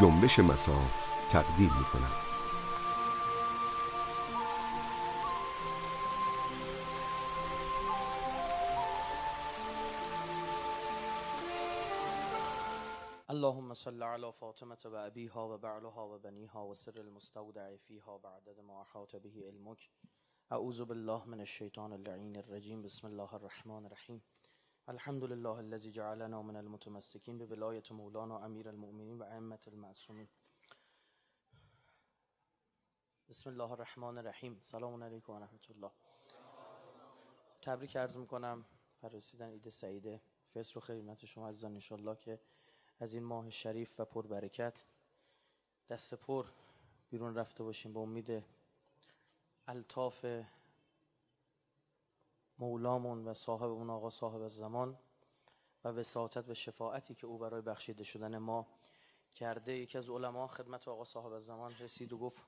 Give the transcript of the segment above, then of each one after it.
جنبش مساف تقدیم می کند. اللهم صل على فاطمة و وبعلها و سر المستودع فيها بعدد ما احاط به علمك اعوذ بالله من الشيطان اللعين الرجيم بسم الله الرحمن الرحيم الحمد لله الذي جعلنا من المتمسكين به مولانا امیر المؤمنین و ائمه المعصومین بسم الله الرحمن الرحیم سلام علیکم و الله تبریک عرض میکنم رسیدن عید سعیده فطر و خدمت شما عزیزان انشالله که از این ماه شریف و پر برکت دست پر بیرون رفته باشیم به با امید الطاف مولامون و اون آقا صاحب زمان و وساطت و شفاعتی که او برای بخشیده شدن ما کرده یکی از علما خدمت آقا صاحب زمان رسید و گفت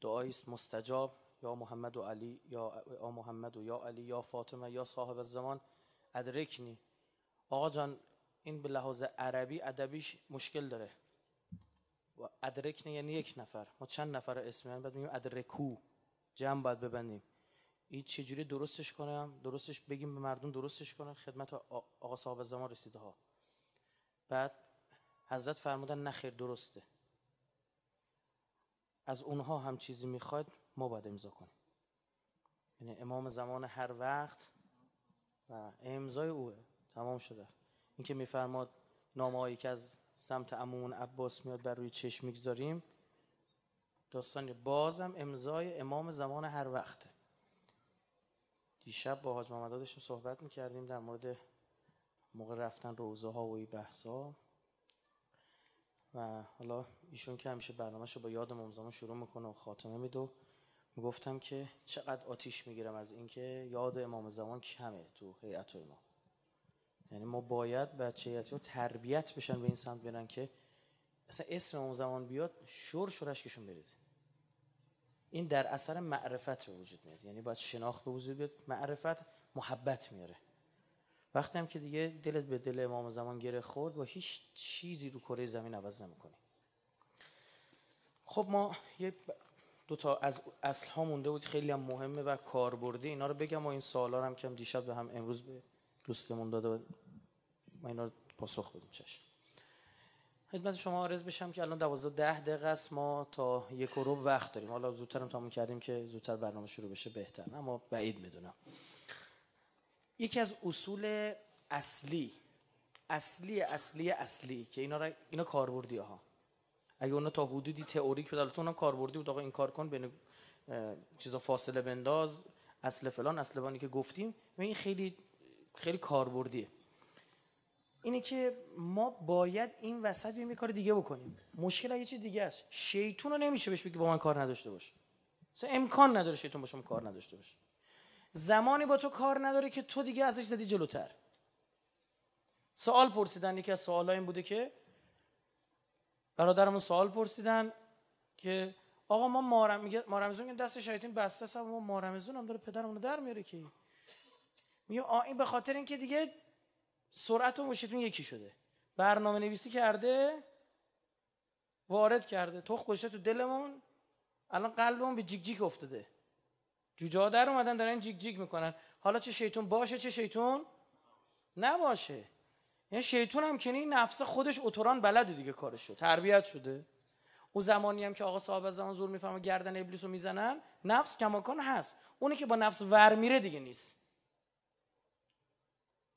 دعایی است مستجاب یا محمد و علی یا محمد و یا علی یا فاطمه یا صاحب زمان ادرکنی آقا جان این به لحاظ عربی ادبیش مشکل داره و ادرکنی یعنی یک نفر ما چند نفر اسمی بعد میگیم ادرکو جمع باید ببندیم این چجوری درستش کنم درستش بگیم به مردم درستش کنم خدمت آقا صاحب زمان رسیده ها بعد حضرت فرمودن نخیر درسته از اونها هم چیزی میخواد ما باید امضا کنیم یعنی امام زمان هر وقت و امضای اوه تمام شده که میفرماد نامایی که از سمت امون عباس میاد بر روی چشم میگذاریم داستان بازم امضای امام زمان هر وقته دیشب با حاج محمد داشتیم صحبت میکردیم در مورد موقع رفتن روزه ها و این بحث و حالا ایشون که همیشه برنامه رو با یاد زمان شروع میکنه و خاتمه میده گفتم که چقدر آتیش میگیرم از اینکه یاد امام زمان کمه تو هیئت ما یعنی ما باید بچه رو تربیت بشن به این سمت برن که اصلا اسم امام زمان بیاد شور کشون برید این در اثر معرفت به وجود میاد یعنی باید شناخت به وجود بیاد معرفت محبت میاره وقتی هم که دیگه دلت به دل امام زمان گره خورد با هیچ چیزی رو کره زمین عوض نمیکنی خب ما یه دو تا از اصل ها مونده بود خیلی هم مهمه و کاربردی اینا رو بگم و این سوالا هم که هم دیشب به هم امروز به دوستمون داده ما اینا رو پاسخ بدیم چشم خدمت شما عرض بشم که الان دوازده ده دقیقه است ما تا یک و وقت داریم حالا زودتر هم تموم کردیم که زودتر برنامه شروع بشه بهتر اما بعید میدونم یکی از اصول اصلی اصلی اصلی اصلی که اینا را اینا کاربردی ها اگه اونا تا حدودی تئوریک بود البته اونم کاربردی بود آقا این کار کن بین چیزا فاصله بنداز اصل فلان اصل بانی که گفتیم این خیلی خیلی کاربردیه اینه که ما باید این وسط بیم کار دیگه بکنیم مشکل یه چیز دیگه است شیطون رو نمیشه بهش بگی با من کار نداشته باش امکان نداره شیطون با کار نداشته باشه زمانی با تو کار نداره که تو دیگه ازش زدی جلوتر سوال پرسیدن یکی از سوالها این بوده که برادرمون سوال پرسیدن که آقا ما مارم میگه مارمزون دست شیاطین بسته است ما مارمزون هم داره پدرمونو در میاره که میگه این به خاطر اینکه دیگه سرعت و یکی شده برنامه نویسی کرده وارد کرده تخ گشته تو دلمون الان قلبمون به جیک جیگ افتاده جوجه در اومدن دارن جیگ جیک میکنن حالا چه شیطون باشه چه شیطون نباشه یعنی شیطون هم که نفس خودش اتوران بلده دیگه کارشو تربیت شده اون زمانی هم که آقا صاحب از زمان زور میفهمه گردن ابلیس رو میزنن نفس کماکان هست اونی که با نفس ور میره دیگه نیست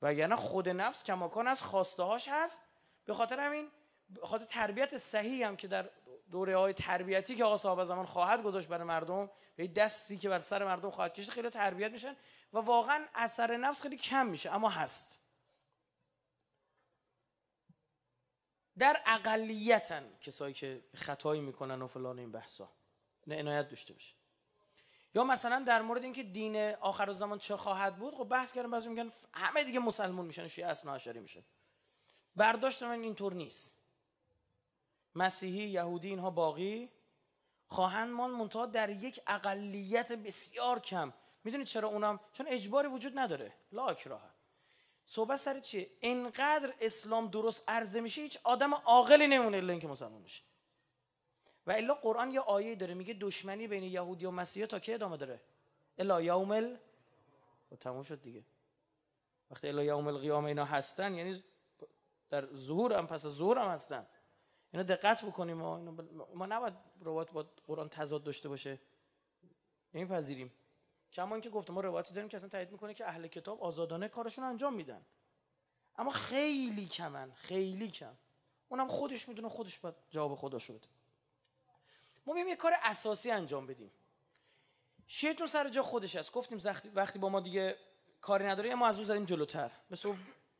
و یعنی خود نفس کماکان از خواسته هاش هست به خاطر همین خاطر تربیت صحیح هم که در دوره های تربیتی که آقا صاحب زمان خواهد گذاشت برای مردم یه دستی که بر سر مردم خواهد کشید خیلی تربیت میشن و واقعا اثر نفس خیلی کم میشه اما هست در اقلیتن کسایی که خطایی میکنن و فلان این بحثا نه عنایت داشته بشه یا مثلا در مورد اینکه دین آخر زمان چه خواهد بود خب بحث کردن بعضی میگن همه دیگه مسلمون میشن شیعه اصناعشری میشن برداشت من اینطور نیست مسیحی یهودی اینها باقی خواهند مان منتها در یک اقلیت بسیار کم میدونید چرا اونم چون اجباری وجود نداره لاک راه صحبت سر چیه انقدر اسلام درست عرضه میشه هیچ آدم عاقلی نمونه الا اینکه مسلمان میشه و الا قرآن یه آیه داره میگه دشمنی بین یهودی و مسیح تا کی ادامه داره الا یومل و خب، تموم شد دیگه وقتی الا یومل قیام اینا هستن یعنی در ظهور هم پس ظهور هم هستن اینا دقت بکنیم ما ما نباید روایت با قرآن تضاد داشته باشه نمیپذیریم کما اینکه گفتم ما روایتی داریم که اصلا تایید میکنه که اهل کتاب آزادانه کارشون انجام میدن اما خیلی کمن خیلی کم اونم خودش میدونه خودش باید جواب خودش بده ما بیم یه کار اساسی انجام بدیم شیطون سر جا خودش است گفتیم وقتی با ما دیگه کاری نداره ما از اون زدیم جلوتر مثل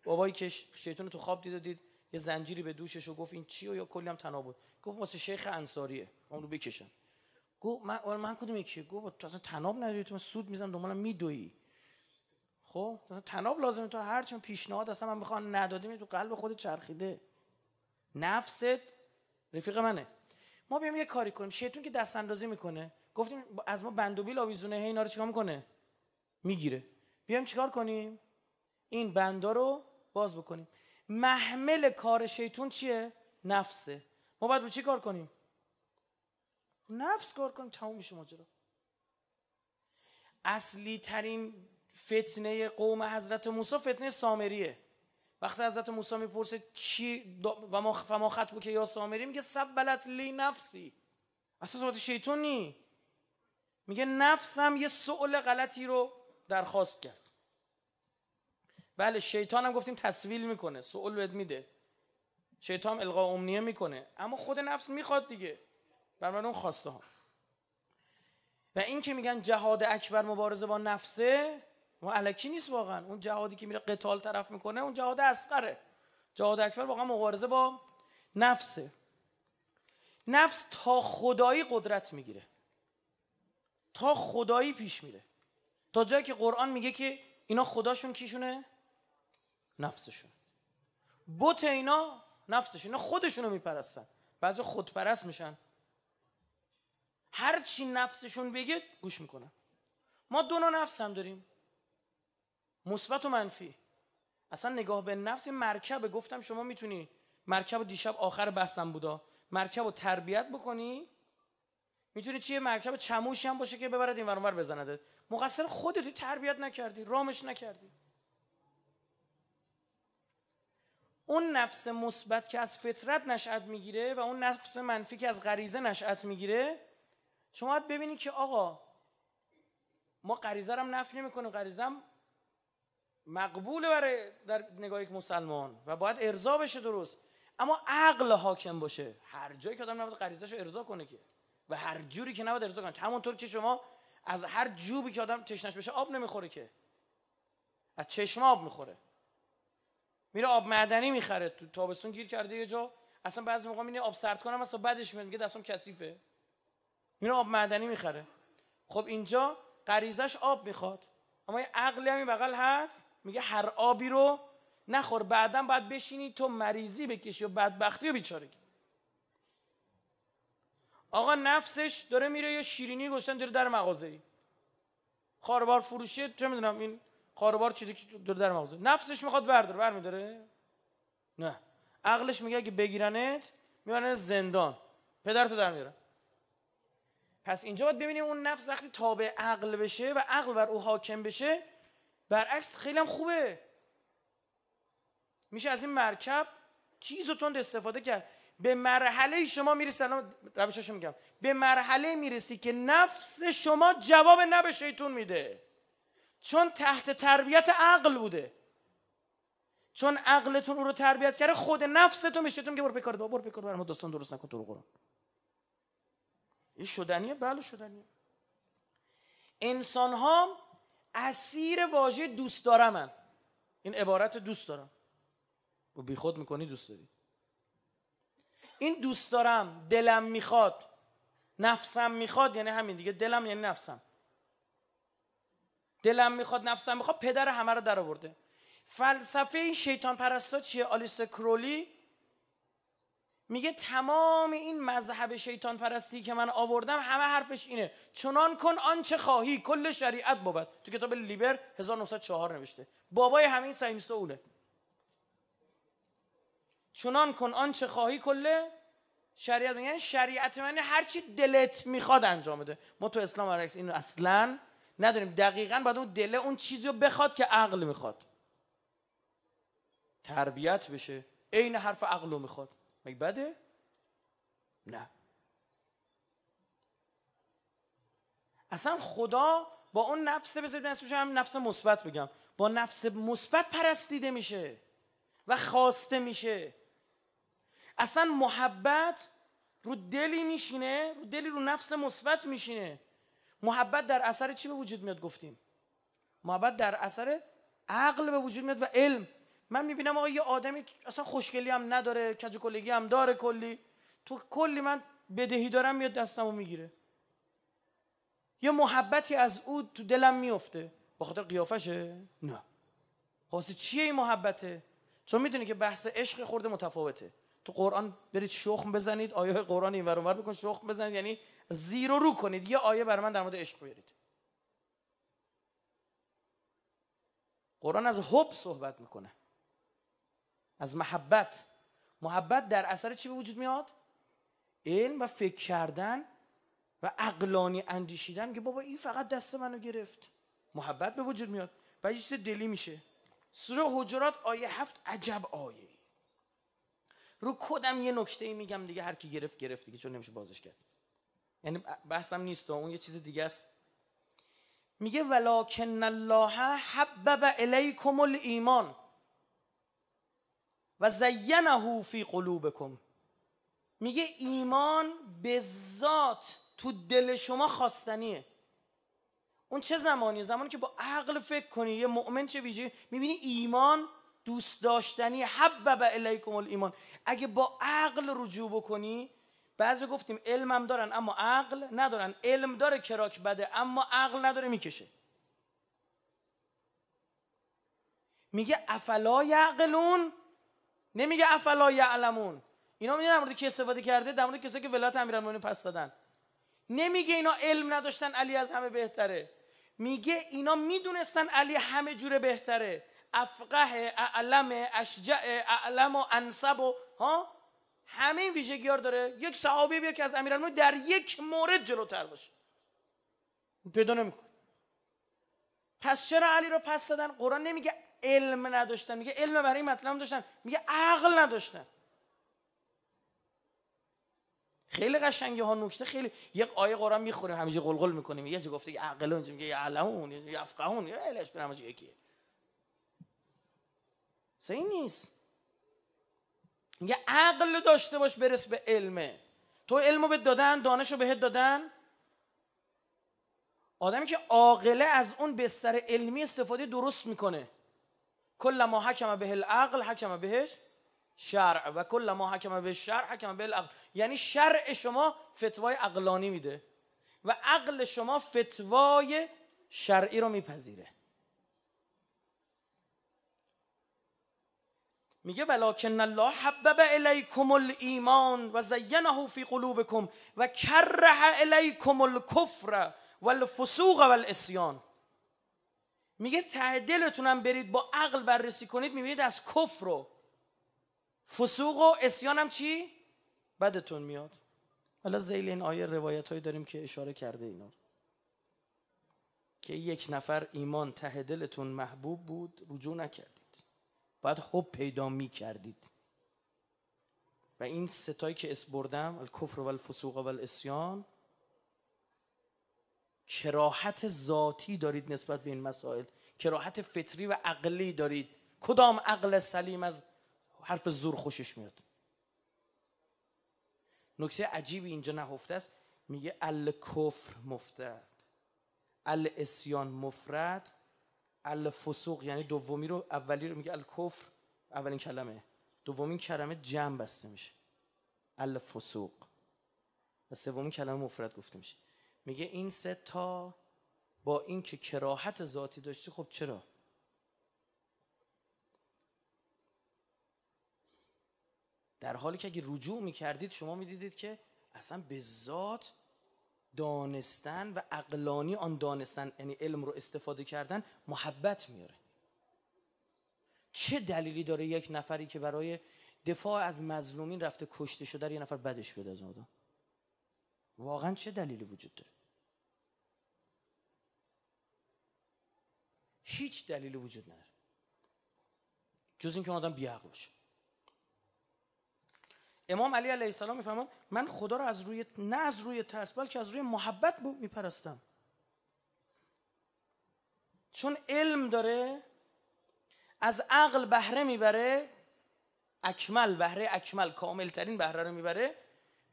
بابایی که شیطون تو خواب دید و دید یه زنجیری به دوشش و گفت این چی و یا کلی هم تناب بود گفت واسه شیخ انصاریه اون رو بکشن گفت من آره، من کدوم یکی گفت تو اصلا تناب نداری تو من سود میزنم دنبالم میدوی خب اصلا تناب لازمه تو هر چون پیشنهاد اصلا من میخوام ندادیم تو قلب خود چرخیده نفست رفیق منه ما بیام یه کاری کنیم شیطون که دست اندازی میکنه گفتیم از ما بندوبیل آویزونه هی اینا رو چیکار میکنه میگیره بیام چیکار کنیم این بندا رو باز بکنیم محمل کار شیطون چیه نفسه ما باید رو چی کار کنیم نفس کار کنیم تموم میشه ماجرا اصلی ترین فتنه قوم حضرت موسی فتنه سامریه وقتی حضرت موسی میپرسه چی و ما فما خطبو که یا سامری میگه سبلت لی نفسی اصلا صحبت شیطانی میگه نفسم یه سؤل غلطی رو درخواست کرد بله شیطان هم گفتیم تصویل میکنه سؤل بهت میده شیطان القا امنیه میکنه اما خود نفس میخواد دیگه بر اون خواسته ها و این که میگن جهاد اکبر مبارزه با نفسه و علکی نیست واقعا اون جهادی که میره قتال طرف میکنه اون جهاد اسقره جهاد اکبر واقعا مبارزه با نفسه نفس تا خدایی قدرت میگیره تا خدایی پیش میره تا جایی که قرآن میگه که اینا خداشون کیشونه نفسشون بت اینا نفسشون اینا خودشونو میپرستن بعضی خودپرست میشن هر چی نفسشون بگه گوش میکنن ما دو نفس هم داریم مثبت و منفی اصلا نگاه به نفس مرکب گفتم شما میتونی مرکب دیشب آخر بحثم بودا مرکب رو تربیت بکنی میتونی چیه مرکب چموشی هم باشه که ببرد این ورانور بزنده مقصر خودتی تربیت نکردی رامش نکردی اون نفس مثبت که از فطرت نشأت میگیره و اون نفس منفی که از غریزه نشأت میگیره شما باید ببینی که آقا ما غریزه هم نفی نمیکنیم غریزه مقبول برای در نگاه یک مسلمان و باید ارضا بشه درست اما عقل حاکم باشه هر جایی که آدم نباید غریزه‌شو ارضا کنه که و هر جوری که نباید ارضا کنه همونطور که شما از هر جوبی که آدم تشنش بشه آب نمیخوره که از چشم آب میخوره میره آب معدنی میخره تو تابستون گیر کرده یه جا اصلا بعضی موقع میره آب سرد کنم اصلا بعدش میگه دستم کثیفه میره آب معدنی میخره خب اینجا غریزش آب میخواد اما یه عقلی همین بغل هست میگه هر آبی رو نخور بعدا باید بشینی تو مریضی بکشی و بدبختی و بیچارگی آقا نفسش داره میره یه شیرینی گشتن داره در مغازه ای خاربار فروشی تو میدونم این خاربار چیزی که داره در مغازه نفسش میخواد ورداره برمیداره نه عقلش میگه اگه بگیرنت میبرن زندان پدرتو در میاره. پس اینجا باید ببینیم اون نفس وقتی تابع عقل بشه و عقل بر او حاکم بشه برعکس خیلی هم خوبه میشه از این مرکب تیز و تند استفاده کرد به مرحله شما میرسی الان میگم به مرحله میرسی که نفس شما جواب نبشه شیطون میده چون تحت تربیت عقل بوده چون عقلتون او رو تربیت کرده خود نفستون به شیطون میگه برو بکار برو بکار برام داستان درست نکن تو قرآن این شدنیه بله شدنیه انسان ها اسیر واژه دوست هم. این عبارت دوست دارم و بی خود میکنی دوست داری این دوست دارم دلم میخواد نفسم میخواد یعنی همین دیگه دلم یعنی نفسم دلم میخواد نفسم میخواد پدر همه رو در آورده فلسفه این شیطان پرستا چیه آلیس کرولی میگه تمام این مذهب شیطان پرستی که من آوردم همه حرفش اینه چنان کن آنچه خواهی کل شریعت بابد تو کتاب لیبر 1904 نوشته بابای همین سیمیستا اوله چنان کن آنچه خواهی کل شریعت یعنی شریعت من هرچی دلت میخواد انجام بده ما تو اسلام برعکس اینو اصلا نداریم دقیقا بعد اون دله اون چیزی رو بخواد که عقل میخواد تربیت بشه عین حرف عقل میخواد مگه بده؟ نه اصلا خدا با اون نفس بذارید اسمش هم نفس مثبت بگم با نفس مثبت پرستیده میشه و خواسته میشه اصلا محبت رو دلی میشینه رو دلی رو نفس مثبت میشینه محبت در اثر چی به وجود میاد گفتیم محبت در اثر عقل به وجود میاد و علم من میبینم آقا یه آدمی اصلا خوشگلی هم نداره کج کلگی هم داره کلی تو کلی من بدهی دارم میاد دستمو میگیره یه محبتی از او تو دلم میفته بخاطر خاطر قیافشه نه خب واسه چیه این محبته چون میدونی که بحث عشق خورده متفاوته تو قرآن برید شخم بزنید آیه قرآن این اونور بکن شخم بزنید یعنی زیر رو کنید یه آیه بر من در مورد عشق بیارید قرآن از حب صحبت میکنه از محبت محبت در اثر چی به وجود میاد علم و فکر کردن و عقلانی اندیشیدن که بابا این فقط دست منو گرفت محبت به وجود میاد و یه دلی میشه سوره حجرات آیه هفت عجب آیه رو کدم یه نکته ای میگم دیگه هر کی گرفت گرفت دیگه چون نمیشه بازش کرد یعنی بحثم نیست اون یه چیز دیگه است میگه ولکن الله حبب الیکم الایمان و زینه فی قلوبکم میگه ایمان به ذات تو دل شما خواستنیه اون چه زمانیه؟ زمانی که با عقل فکر کنی یه مؤمن چه ویژه میبینی ایمان دوست داشتنی حبب الیکم الایمان اگه با عقل رجوع بکنی بعضی گفتیم علمم دارن اما عقل ندارن علم داره کراک بده اما عقل نداره میکشه میگه افلا یعقلون نمیگه افلا یعلمون اینا میدونن در مورد کی استفاده کرده در مورد کسایی که ولایت امیرالمومنین پس دادن نمیگه اینا علم نداشتن علی از همه بهتره میگه اینا میدونستن علی همه جوره بهتره افقه اعلم اشجع اعلم و انصب و ها همه این ویژگی داره یک صحابی بیا که از امیرالمومنین در یک مورد جلوتر باشه پیدا نمیکنه پس چرا علی رو پس دادن قرآن نمیگه علم نداشتن میگه علم برای مطلب داشتن میگه عقل نداشتن خیلی قشنگه ها نکته خیلی یک آیه قرآن میخوره همیشه قلقل میکنیم یه چی گفته عقل اونجا میگه یه یفقهون یا الهش کن همش یکیه صحیح نیست میگه عقل داشته باش برس به علمه تو علمو بهت دادن دانشو بهت دادن آدمی که عاقله از اون بستر علمی استفاده درست میکنه کل ما حکم به العقل حکم بهش شرع و کل ما حکم به شرع حکم به العقل یعنی شرع شما فتوای عقلانی میده و عقل شما فتوای شرعی رو میپذیره میگه ولکن الله حبب الیکم الایمان و زینه فی قلوبکم و کره الیکم الکفر والفسوق والعصیان میگه ته دلتونم برید با عقل بررسی کنید میبینید از کفر و فسوق و اسیان هم چی بدتون میاد حالا زیل این آیه روایت هایی داریم که اشاره کرده اینا که یک نفر ایمان ته دلتون محبوب بود رجوع نکردید باید حب پیدا می کردید و این ستایی که اس بردم الکفر و الفسوق و الاسیان کراحت ذاتی دارید نسبت به این مسائل کراحت فطری و عقلی دارید کدام عقل سلیم از حرف زور خوشش میاد نکته عجیبی اینجا نهفته است میگه الکفر مفتد الاسیان مفرد الفسوق یعنی دومی رو اولی رو میگه الکفر اولین کلمه دومین کلمه جمع بسته میشه الفسوق و سومین کلمه مفرد گفته میشه میگه این سه تا با اینکه کراهت ذاتی داشتی خب چرا در حالی که اگه رجوع میکردید شما میدیدید که اصلا به ذات دانستن و اقلانی آن دانستن یعنی علم رو استفاده کردن محبت میاره چه دلیلی داره یک نفری که برای دفاع از مظلومین رفته کشته شده یه نفر بدش بیاد از آدم واقعا چه دلیلی وجود داره هیچ دلیلی وجود نداره جز اینکه اون آدم بیعقل باشه امام علی علیه السلام میفهمم من خدا رو از روی نه از روی ترس بلکه از روی محبت میپرستم چون علم داره از عقل بهره میبره اکمل بهره اکمل ترین بهره رو میبره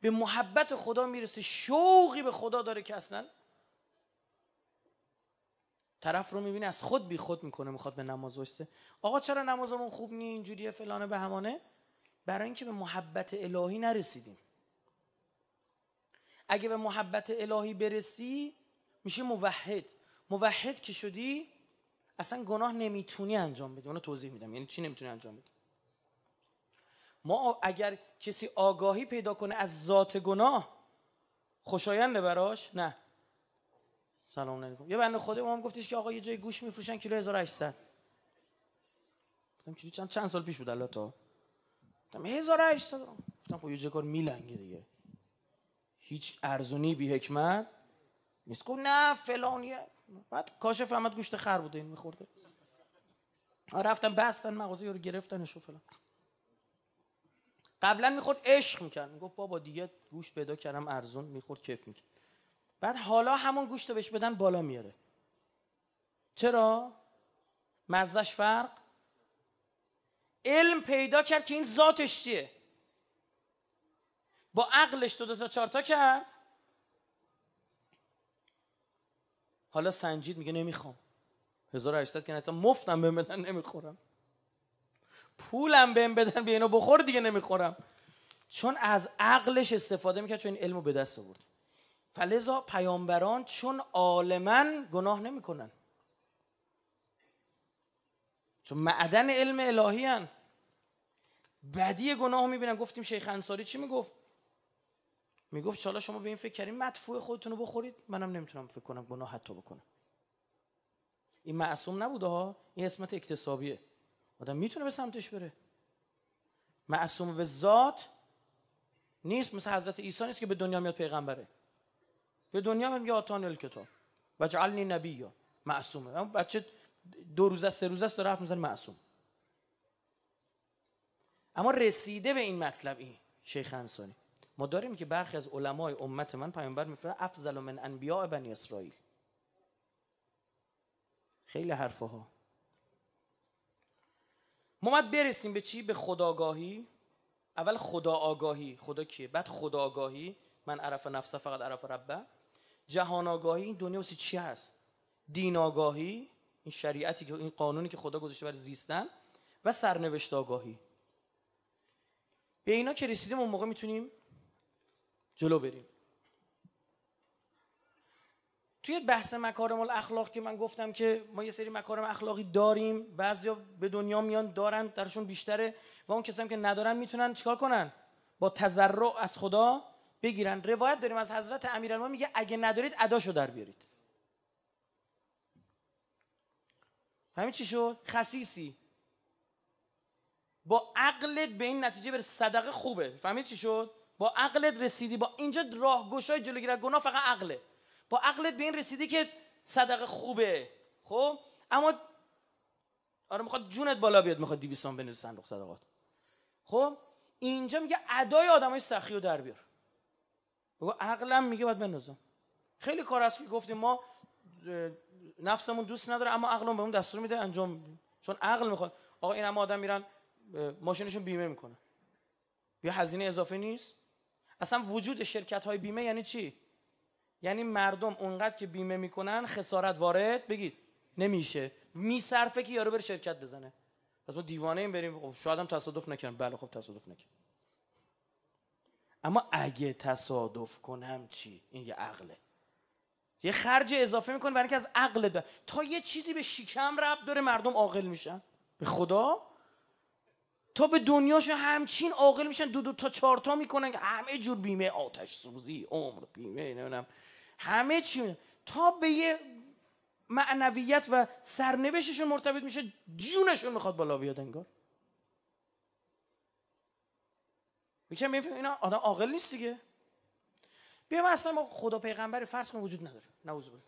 به محبت خدا میرسه شوقی به خدا داره که اصلا طرف رو میبینه از خود بی خود میکنه میخواد به نماز وایسته آقا چرا نمازمون خوب نیه اینجوریه فلانه به همانه برای اینکه به محبت الهی نرسیدیم اگه به محبت الهی برسی میشه موحد موحد که شدی اصلا گناه نمیتونی انجام بدی اونو توضیح میدم یعنی چی نمیتونی انجام بدی ما اگر کسی آگاهی پیدا کنه از ذات گناه خوشاینده براش نه سلام علیکم یه بنده خدا هم گفتش که آقا یه جای گوش میفروشن کیلو 1800 گفتم کیلو چند چند سال پیش بود الله تا گفتم 1800 گفتم خب یه جای کار میلنگه دیگه هیچ ارزونی بی حکمت نیست گفت نه فلانیه بعد کاش فهمت گوشت خر بوده این میخورده رفتم بستن مغازه رو گرفتنش و فلان قبلا میخورد عشق میکرد میگفت بابا دیگه گوشت پیدا کردم ارزون میخورد کیف میکرد بعد حالا همون گوشت رو بهش بدن بالا میاره چرا مزش فرق علم پیدا کرد که این ذاتش چیه با عقلش دو, دو تا چارتا کرد حالا سنجید میگه نمیخوام 1800 که نتا مفتم به بدن نمیخورم پولم بهم بدن بیا اینو بخور دیگه نمیخورم چون از عقلش استفاده میکرد چون این علمو به دست آورد فلذا پیامبران چون عالما گناه نمیکنن چون معدن علم الهی هن. بدی گناه میبینن گفتیم شیخ انصاری چی میگفت میگفت چالا شما به این فکر کردین مدفوع خودتون رو بخورید منم نمیتونم فکر کنم گناه حتی بکنم این معصوم نبوده ها این اسمت اکتسابیه آدم میتونه به سمتش بره معصوم به ذات نیست مثل حضرت عیسی نیست که به دنیا میاد پیغمبره به دنیا میاد آتان الکتاب و جعلنی نبی معصومه اما بچه دو روز سه روز است داره حرف میزنه معصوم اما رسیده به این مطلب این شیخ انسانی ما داریم که برخی از علمای امت من پیامبر میفرن افضل من انبیاء بنی اسرائیل خیلی حرفها ما باید برسیم به چی؟ به خداگاهی اول خدا آگاهی خدا کیه؟ بعد خدا آگاهی من عرف نفسه فقط عرف ربه جهان آگاهی این دنیا واسه چی هست؟ دین آگاهی این شریعتی که این قانونی که خدا گذاشته برای زیستن و سرنوشت آگاهی به اینا که رسیدیم اون موقع میتونیم جلو بریم توی بحث مکارم الاخلاق که من گفتم که ما یه سری مکارم اخلاقی داریم بعضیا به دنیا میان دارن درشون بیشتره و اون کسایی که ندارن میتونن چیکار کنن با تذرع از خدا بگیرن روایت داریم از حضرت امیرالمومنین میگه اگه ندارید اداشو در بیارید همین چی شد خسیسی با عقلت به این نتیجه بر صدقه خوبه فهمید چی شد با عقلت رسیدی با اینجا راهگشای جلوگیری از گناه فقط عقله با عقلت به این رسیدی که صدقه خوبه خب اما آره میخواد جونت بالا بیاد میخواد 200 تومن صندوق صدقات خب اینجا میگه ادای آدمای سخی رو در بیار بگو عقلم میگه باید بندازم خیلی کار هست که گفتیم ما نفسمون دوست نداره اما عقلمون بهمون دستور میده انجام چون عقل میخواد آقا این هم آدم میرن ماشینشون بیمه میکنن یا هزینه اضافه نیست اصلا وجود شرکت های بیمه یعنی چی یعنی مردم اونقدر که بیمه میکنن خسارت وارد بگید نمیشه میصرفه که یارو بره شرکت بزنه پس ما دیوانه این بریم خب شاید هم تصادف نکنم بله خب تصادف نکن اما اگه تصادف کنم چی این یه عقله یه خرج اضافه میکنه برای اینکه از عقل ده. تا یه چیزی به شکم رب داره مردم عاقل میشن به خدا تا به دنیاشون همچین عاقل میشن دو دو تا چهار تا میکنن همه جور بیمه آتش سوزی عمر بیمه نمیدونم همه چی تا به یه معنویت و سرنوشتشون مرتبط میشه جونشون میخواد بالا بیاد انگار میشه میفهم اینا آدم عاقل نیست دیگه بیا اصلا خدا پیغمبر فرض کن وجود نداره نعوذ بالله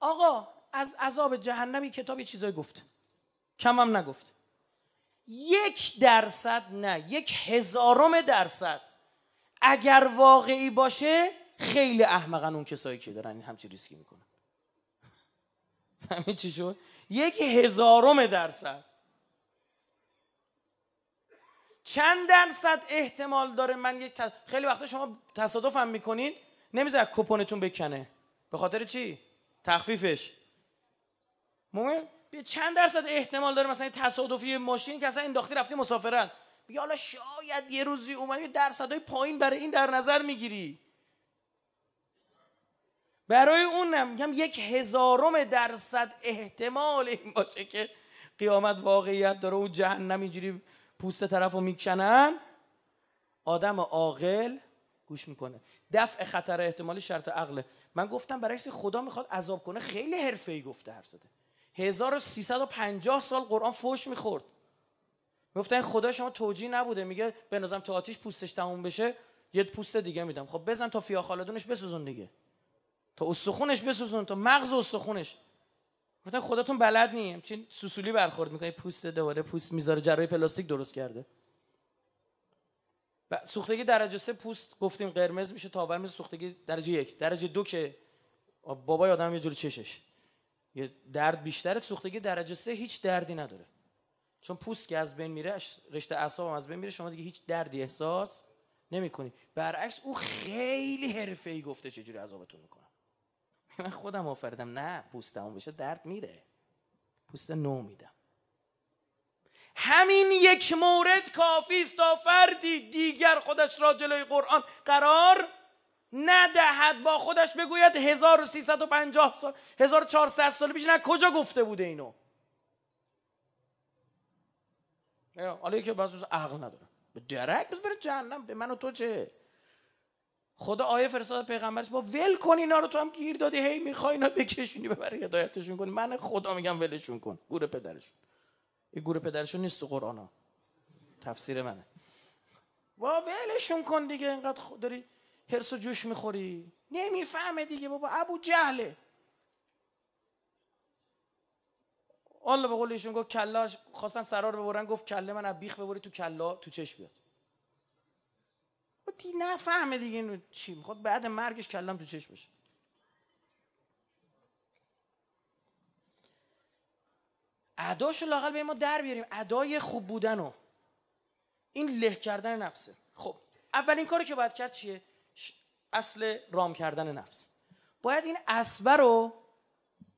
آقا از عذاب جهنمی کتاب یه چیزایی گفت کم هم نگفت یک درصد نه یک هزارم درصد اگر واقعی باشه خیلی احمقن اون کسایی که دارن این همچی ریسکی میکنن همین چی شد؟ یک هزارم درصد چند درصد احتمال داره من یک تص... خیلی وقتا شما تصادف هم میکنین نمیذاره کپونتون بکنه به خاطر چی؟ تخفیفش مهم؟ به چند درصد احتمال داره مثلا تصادفی ماشین که اصلا انداختی رفتی مسافرت میگه حالا شاید یه روزی اومدی درصدهای پایین برای این در نظر میگیری برای اونم میگم یک هزارم درصد احتمال این باشه که قیامت واقعیت داره و جهنم اینجوری پوست طرف رو میکنن آدم عاقل گوش میکنه دفع خطر احتمالی شرط عقله من گفتم برای خدا میخواد عذاب کنه خیلی ای گفته حرف زده 1350 سال قرآن فوش میخورد میگفتن خدا شما توجیه نبوده میگه بنازم تا آتیش پوستش تموم بشه یه پوست دیگه میدم خب بزن تا فیاخالدونش بسوزون دیگه تا استخونش بسوزون تا مغز استخونش گفتن خداتون بلد نیم چین سوسولی برخورد میکنه پوست دوباره پوست میذاره جرای پلاستیک درست کرده و سوختگی درجه سه پوست گفتیم قرمز میشه تاور میشه سوختگی درجه یک درجه دو که بابای آدم یه جوری چشش یه درد بیشتر سوختگی درجه سه هیچ دردی نداره چون پوست که از بین میره رشته اعصاب از بین میره شما دیگه هیچ دردی احساس نمیکنی برعکس او خیلی ای گفته چجوری عذابتون میکنم من خودم آفردم، نه پوستمون بشه درد میره پوست نو میدم همین یک مورد کافی است تا فردی دیگر خودش را جلوی قرآن قرار ندهد با خودش بگوید 1350 سال 1400 سال پیش نه کجا گفته بوده اینو حالا که بعضی عقل نداره به درک بس بره جهنم به من و تو چه خدا آیه فرستاد پیغمبرش با ول کن اینا رو تو هم گیر دادی هی میخوای اینا بکشونی ببری هدایتشون کن. من خدا میگم ولشون کن گور پدرشون این گور پدرشون نیست تو قرآن ها تفسیر منه با ولشون کن دیگه اینقدر داری هرس جوش میخوری نمیفهمه دیگه بابا ابو جهله الله به قول گفت کلاش خواستن سرار ببرن گفت کله من بیخ ببری تو کلا تو چش بیاد خب دی نفهمه دیگه اینو چی میخواد خب بعد مرگش کلم تو چش بشه اداشو لاقل به ما در بیاریم ادای خوب بودن و این له کردن نفسه خب اولین کاری که باید کرد چیه اصل رام کردن نفس باید این اسبه رو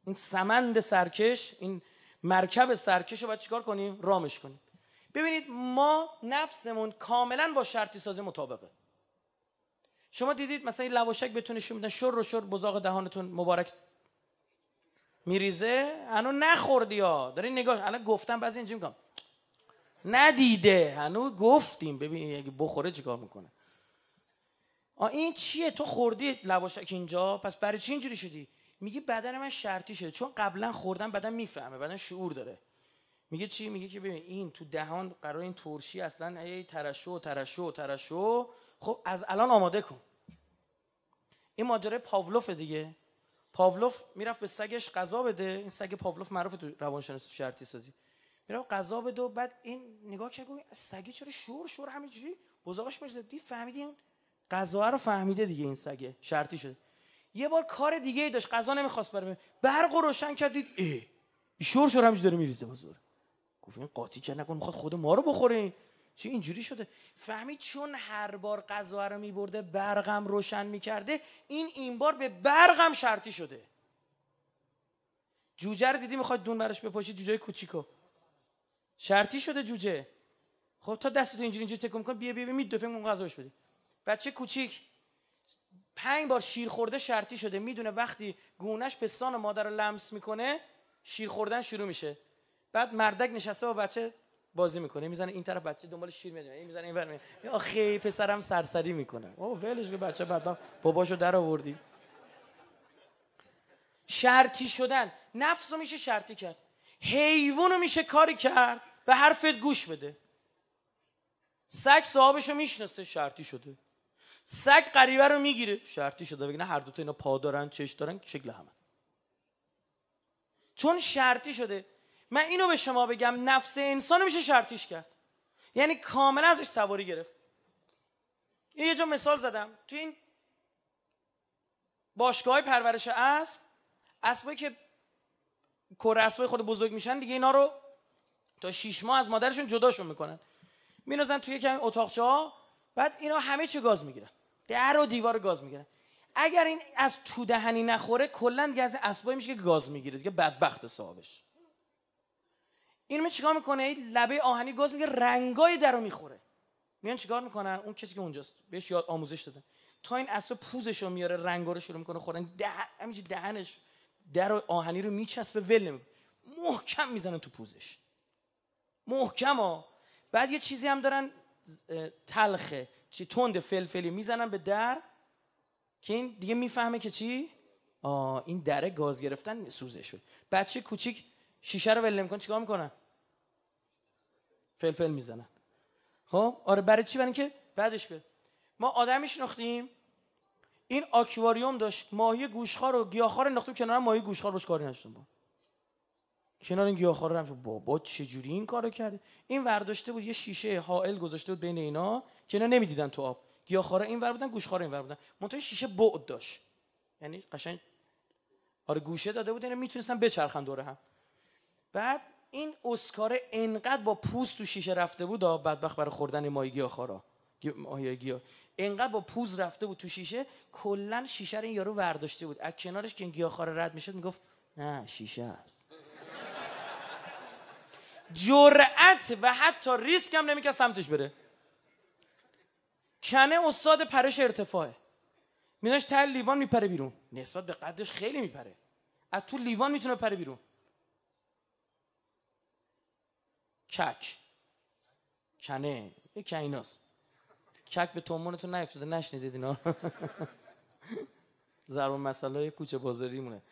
این سمند سرکش این مرکب سرکش رو باید چیکار کنیم رامش کنیم ببینید ما نفسمون کاملا با شرطی سازی مطابقه شما دیدید مثلا این لواشک بتونه نشون میدن شر و شر بزاق دهانتون مبارک میریزه هنو نخوردی ها داری نگاه الان گفتم بعضی اینجا میگم ندیده هنو گفتیم ببینید اگه بخوره چیکار میکنه آ این چیه تو خوردی لواشک اینجا پس برای چی اینجوری شدی میگه بدن من شرطی شده چون قبلا خوردم بدن میفهمه بدن شعور داره میگه چی میگه که ببین این تو دهان قرار این ترشی اصلا ای ترشو ترشو ترشو خب از الان آماده کن این ماجرای پاولوف دیگه پاولوف میرفت به سگش غذا بده این سگ پاولوف معروف تو روانشناسی شرطی سازی میرفت غذا بده و بعد این نگاه کرد سگی چرا شور شور همینجوری بزاقش میرزه دی فهمیدین غذا رو فهمیده دیگه این سگه شرطی شده یه بار کار دیگه ای داشت غذا نمیخواست بره برق روشن کردید ای شور شور همش داره میریزه بزرگ گفت این قاطی که نکن میخواد خود ما رو بخوره چی اینجوری شده فهمید چون هر بار غذا رو میبرده برقم روشن میکرده این این بار به برقم شرطی شده جوجه رو دیدی میخواد دون براش بپاشی جوجه کوچیکو شرطی شده جوجه خب تا دستت اینجوری اینجوری تکون کن بیا بیا بیا فکر اون غذاش بده بچه کوچیک پنج بار شیر خورده شرطی شده میدونه وقتی گونش پستان مادر رو لمس میکنه شیر خوردن شروع میشه بعد مردک نشسته با بچه بازی میکنه میزنه این طرف بچه دنبال شیر میدونه این میزنه این ور آخه پسرم سرسری میکنه او ولش که بچه بعدا باباشو در آوردی شرطی شدن نفس رو میشه شرطی کرد حیوان رو میشه کاری کرد به حرفت گوش بده سگ صاحبش رو میشناسه شرطی شده سگ قریبه رو میگیره شرطی شده بگه نه هر دوتا اینا پا دارن چش دارن شکل همه چون شرطی شده من اینو به شما بگم نفس انسان میشه شرطیش کرد یعنی کاملا ازش سواری گرفت یه جا مثال زدم تو این باشگاه پرورش اسب اسبایی که کور اسبای خود بزرگ میشن دیگه اینا رو تا شیش ماه از مادرشون جداشون میکنن مینازن توی یک اتاقچه ها بعد اینا همه چی گاز میگیرن در و دیوار گاز میگیره اگر این از تو دهنی نخوره کلا دیگه از میشه که گاز میگیره دیگه بدبخت صاحبش این می چیکار میکنه این لبه آهنی گاز میگه رنگای درو میخوره میان چیکار میکنن اون کسی که اونجاست بهش یاد آموزش داده تا این اسب پوزش رو میاره رنگا رو شروع میکنه خوردن ده... دهنش در آهنی رو میچسبه ول نمیکنه محکم میزنه تو پوزش محکم ها بعد یه چیزی هم دارن تلخه چی تند فلفلی میزنن به در که این دیگه میفهمه که چی آه این دره گاز گرفتن سوزه شد بچه کوچیک شیشه رو ول نمیکنه چیکار میکنن فلفل میزنن خب آره برای چی برای اینکه بعدش به ما آدمی شناختیم این آکواریوم داشت ماهی گوشخار و گیاهخوار انداختیم کنار ماهی گوشخار باش کاری نشدم کنار این گیاهخوار همشون بابا چجوری این کارو کرده این ورداشته بود یه شیشه حائل گذاشته بود بین اینا که اینا نمیدیدن تو آب گیاهخوار این ور بودن گوشخوارا این ور بودن منتها شیشه بعد داشت یعنی قشنگ آره گوشه داده بود اینا یعنی میتونستن بچرخن دوره هم بعد این اسکار انقدر با پوست تو شیشه رفته بود بدبخت برای خوردن ماهی گیاهخوارا ماهی گیا انقدر با پوز رفته بود تو شیشه کلا شیشه رو این یارو ورداشته بود از کنارش که این گیاهخوار رد میشد میگفت نه شیشه است جرأت و حتی ریسک هم نمیکرد سمتش بره کنه استاد پرش ارتفاعه میدونش تل لیوان میپره بیرون نسبت به قدش خیلی میپره از تو لیوان میتونه پره بیرون کک کنه یه کیناست کک به تومونتون نیفتاده نشنیدید اینا ضرب مسئله های کوچه بازاری مونه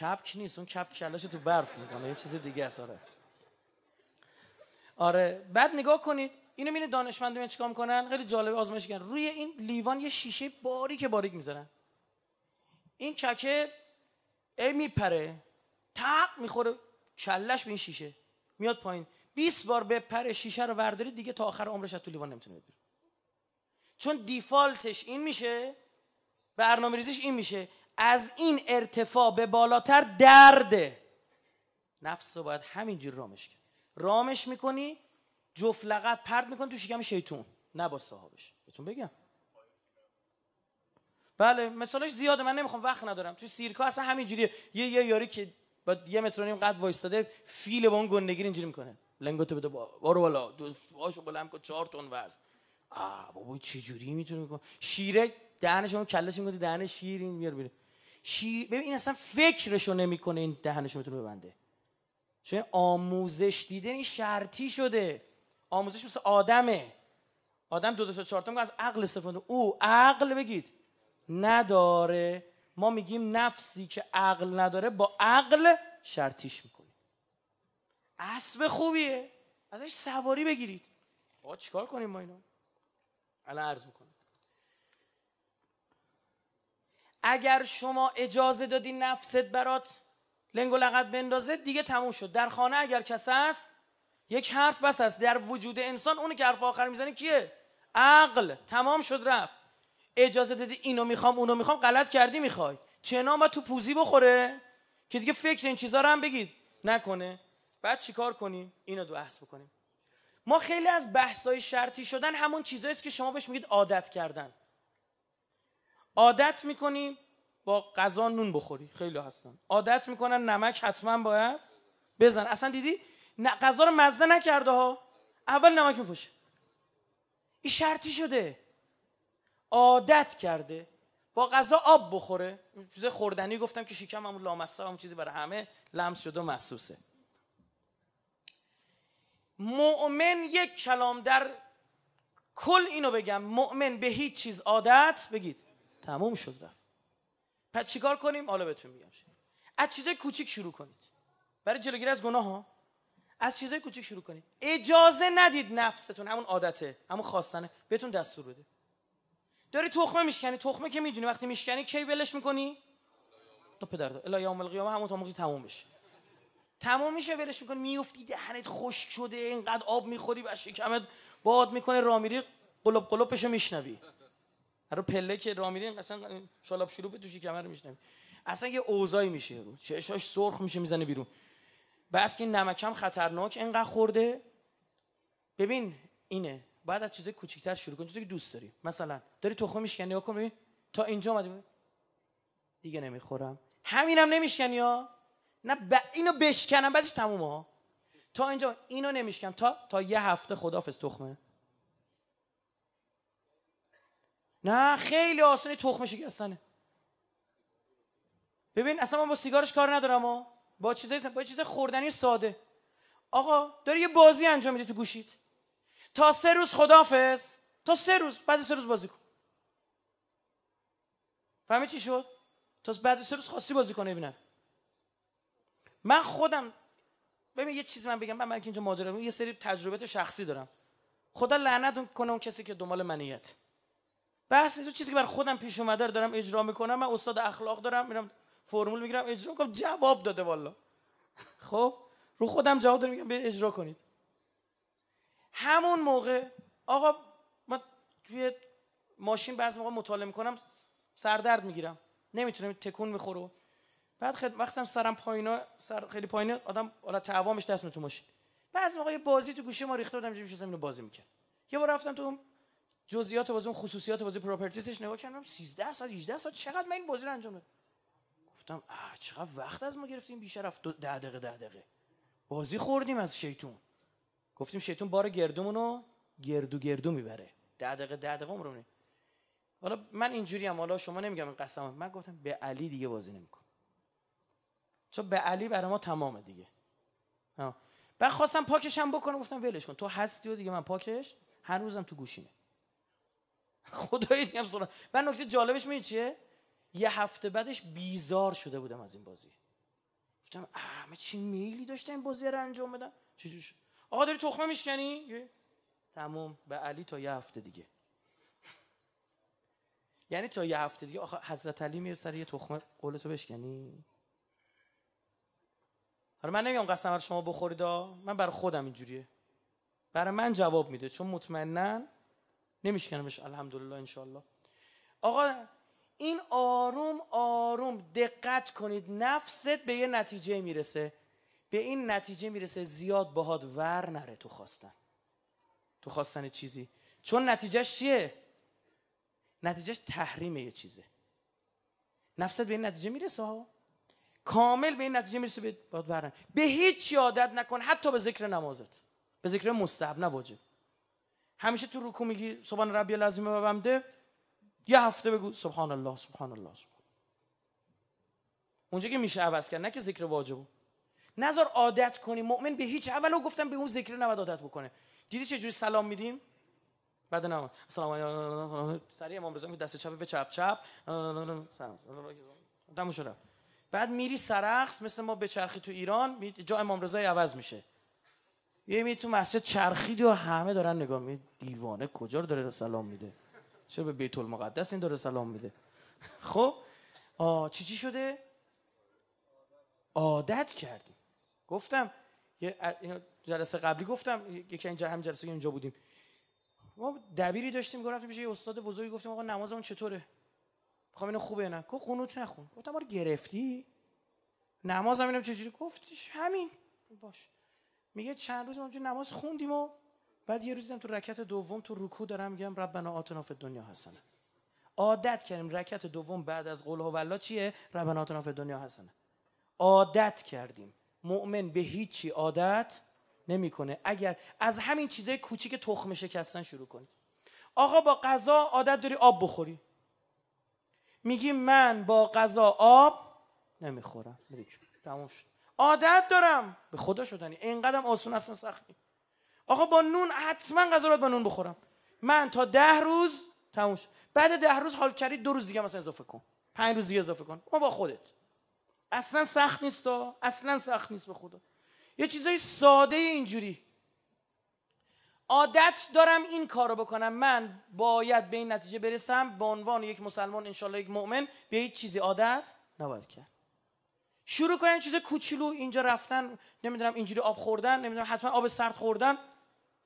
کپک نیست اون کپ کلاش تو برف میکنه یه چیز دیگه اصاره آره بعد نگاه کنید اینو میره چی چیکار میکنن خیلی جالب آزمایش کردن روی این لیوان یه شیشه باریک باریک میذارن این ککه ای میپره تق میخوره کلش به این شیشه میاد پایین 20 بار به بپره شیشه رو ورداری دیگه تا آخر عمرش از تو لیوان نمیتونه بیرون چون دیفالتش این میشه برنامه ریزیش این میشه از این ارتفاع به بالاتر درده نفس رو باید همینجور رامش رامش میکنی لغت پرد میکنی تو شکم شیطون نه با صاحبش بهتون بگم بله مثالش زیاده من نمیخوام وقت ندارم تو سیرکا اصلا همینجوریه یه یه یاری که با یه متر و نیم قد وایستاده فیل با اون گندگی اینجوری میکنه لنگوتو بده بارو بالا دوستاشو بلند کن چهار تن وزن آ بابا چه جوری میتونه میکنه شیره دهنش اون کلش میگه دهن شیر این میاره شیر ببین این اصلا فکرشو نمیکنه این دهنشو میتونه ببنده چون آموزش دیده این شرطی شده آموزش مثل آدمه آدم دو تا چهار تا از عقل استفاده او عقل بگید نداره ما میگیم نفسی که عقل نداره با عقل شرطیش میکنیم اسب خوبیه ازش سواری بگیرید آقا چیکار کنیم ما اینو الان عرض میکنم اگر شما اجازه دادی نفست برات لنگ و لغت بندازه دیگه تموم شد در خانه اگر کس است یک حرف بس است در وجود انسان اونی که حرف آخر میزنه کیه عقل تمام شد رفت اجازه دادی اینو میخوام اونو میخوام غلط کردی میخوای چه با تو پوزی بخوره که دیگه فکر این چیزا رو هم بگید نکنه بعد چیکار کنیم اینو دو بحث بکنیم ما خیلی از بحث‌های شرطی شدن همون چیزهایی که شما بهش میگید عادت کردن عادت میکنیم با غذا نون بخوری خیلی هستن عادت میکنن نمک حتما باید بزن اصلا دیدی نه غذا رو مزه نکرده ها اول نمک میپاشه این شرطی شده عادت کرده با غذا آب بخوره چیز خوردنی گفتم که شکم همون لامسته همون چیزی برای همه لمس شده و محسوسه مؤمن یک کلام در کل اینو بگم مؤمن به هیچ چیز عادت بگید تموم شد رفت پس چیکار کنیم حالا بهتون میگم از چیزای کوچیک شروع کنید برای جلوگیری از گناه ها از چیزای کوچیک شروع کنید اجازه ندید نفستون همون عادته همون خواستنه بهتون دستور بده داری تخمه میشکنی تخمه که میدونی وقتی میشکنی کی ولش میکنی تو پدر الا یوم القیامه همون تا موقعی تموم بشه تموم میشه ولش میکنی میفتی دهنت خشک شده اینقدر آب میخوری و شکمت باد میکنه رامیری قلب قلبشو میشنوی رو پله که را میرین اصلا شالاب شروع به توشی کمر میشنم اصلا یه اوضایی میشه رو چشاش سرخ میشه میزنه بیرون بس که نمکم خطرناک انقدر خورده ببین اینه بعد از چیزای کوچیک‌تر شروع کن چیزی که دوست داری مثلا داری تخم میشکنی یا کن ببین تا اینجا اومدیم دیگه نمیخورم همینم نمیشکنی یا نه اینو بشکنم بعدش تمومه ها تا اینجا اینو نمیشکنم تا تا یه هفته خدافظ تخمه نه خیلی آسانی تخم شکستنه ببین اصلا من با سیگارش کار ندارم و با چیزای با چیز خوردنی ساده آقا داری یه بازی انجام میده تو گوشید تا سه روز خدافظ تا سه روز بعد سه روز بازی کن فهمی چی شد تا بعد سه روز خاصی بازی کنه ببینم من خودم ببین یه چیز من بگم من, من که اینجا ماجرا یه سری تجربه شخصی دارم خدا لعنت کنه اون کسی که دنبال منیت بحث اینو چیزی که بر خودم پیش اومده رو دارم اجرا میکنم من استاد اخلاق دارم میرم فرمول میگیرم اجرا میکنم جواب داده والا خب رو خودم جواب دارم میگم اجرا کنید همون موقع آقا ما توی ماشین بعض موقع مطالعه میکنم سردرد میگیرم نمیتونم تکون میخوره بعد خیلی سرم پایینا سر خیلی پایینه آدم حالا تعوامش دست تو ماشین بعض موقع یه بازی تو گوشه ما ریخته بودم میشه اینو بازی میکرد یه بار رفتم تو جزئیات بازی اون خصوصیات بازی پراپرتیسش نگاه کردم 13 ساعت 18 ساعت چقدر من این بازی رو انجام دادم گفتم آ چقدر وقت از ما گرفتیم بیشرف 10 دقیقه 10 دقیقه بازی خوردیم از شیطون گفتیم شیطون بار گردومون رو گردو گردو میبره 10 دقیقه 10 دقیقه عمرمون حالا من اینجوری هم حالا شما نمیگم این قسم من گفتم به علی دیگه بازی نمیکن چون به علی برای ما تمامه دیگه بعد خواستم پاکش هم بکنم گفتم ولش کن تو هستی و دیگه من پاکش هر روزم تو گوشینه خدایی دیگه سراغ من نکته جالبش میدید چیه یه هفته بعدش بیزار شده بودم از این بازی گفتم همه چی میلی داشتم این بازی رو انجام بدم چجوری شد آقا داری تخمه میشکنی تموم به علی تا یه هفته دیگه یعنی تا یه هفته دیگه آخه حضرت علی میره سر یه تخمه قولتو بشکنی حالا من نمیگم قسم رو شما بخورید من برای خودم اینجوریه برای من جواب میده چون مطمئنا نمیشکنمش الحمدلله انشالله آقا این آروم آروم دقت کنید نفست به یه نتیجه میرسه به این نتیجه میرسه زیاد باهات ور نره تو خواستن تو خواستن چیزی چون نتیجهش چیه نتیجهش تحریم یه چیزه نفست به این نتیجه میرسه ها کامل به این نتیجه میرسه به باید به هیچ عادت نکن حتی به ذکر نمازت به ذکر مستحب نه همیشه تو رکوع میگی سبحان ربی العظیم و بمده یه هفته بگو سبحان الله سبحان الله سبحان اونجا که میشه عوض کرد نه که ذکر واجبو نظر عادت کنی مؤمن به هیچ اولو گفتم به اون ذکر نباید عادت بکنه دیدی چه جوری سلام میدیم بعد نه سلام علیکم سری امام رضا دست چپ به چپ چپ سلام شد بعد میری سرخس مثل ما به چرخی تو ایران جا امام رضا عوض میشه یه می تو مسجد چرخید و همه دارن نگاه می دیوانه کجا رو داره سلام میده چرا به بیت المقدس این داره سلام میده خب چی چی شده عادت کردی گفتم یه اینو جلسه قبلی گفتم یکی اینجا هم جلسه اینجا بودیم ما دبیری داشتیم گفتم میشه یه استاد بزرگی گفتیم آقا نمازمون چطوره میخوام خب، اینو خوبه نه گفت قنوت نخون گفتم آره گرفتی نمازم اینم چجوری گفتش همین باشه. میگه چند روز اونجا نماز خوندیم و بعد یه روزی تو رکعت دوم تو رکوع دارم میگم ربنا آتنا فی دنیا حسنه عادت کردیم رکعت دوم بعد از قول و الله چیه ربنا آتنا فی دنیا حسنه عادت کردیم مؤمن به هیچی عادت نمیکنه اگر از همین چیزای کوچیک تخم شکستن شروع کنید آقا با غذا عادت داری آب بخوری میگی من با غذا آب نمیخورم تموم شد عادت دارم به خدا شدنی اینقدرم آسون اصلا سخت آقا با نون حتما غذا رو با نون بخورم من تا ده روز تموم بعد ده روز حال کردی دو روز دیگه مثلا اضافه کن پنج روز دیگه اضافه کن ما با خودت اصلا سخت نیست اصلا سخت نیست به خدا یه چیزای ساده اینجوری عادت دارم این کارو بکنم من باید به این نتیجه برسم به عنوان یک مسلمان انشالله یک مؤمن به هیچ چیزی عادت نباید کرد شروع کنن چیز کوچولو اینجا رفتن نمیدونم اینجوری آب خوردن نمیدونم حتما آب سرد خوردن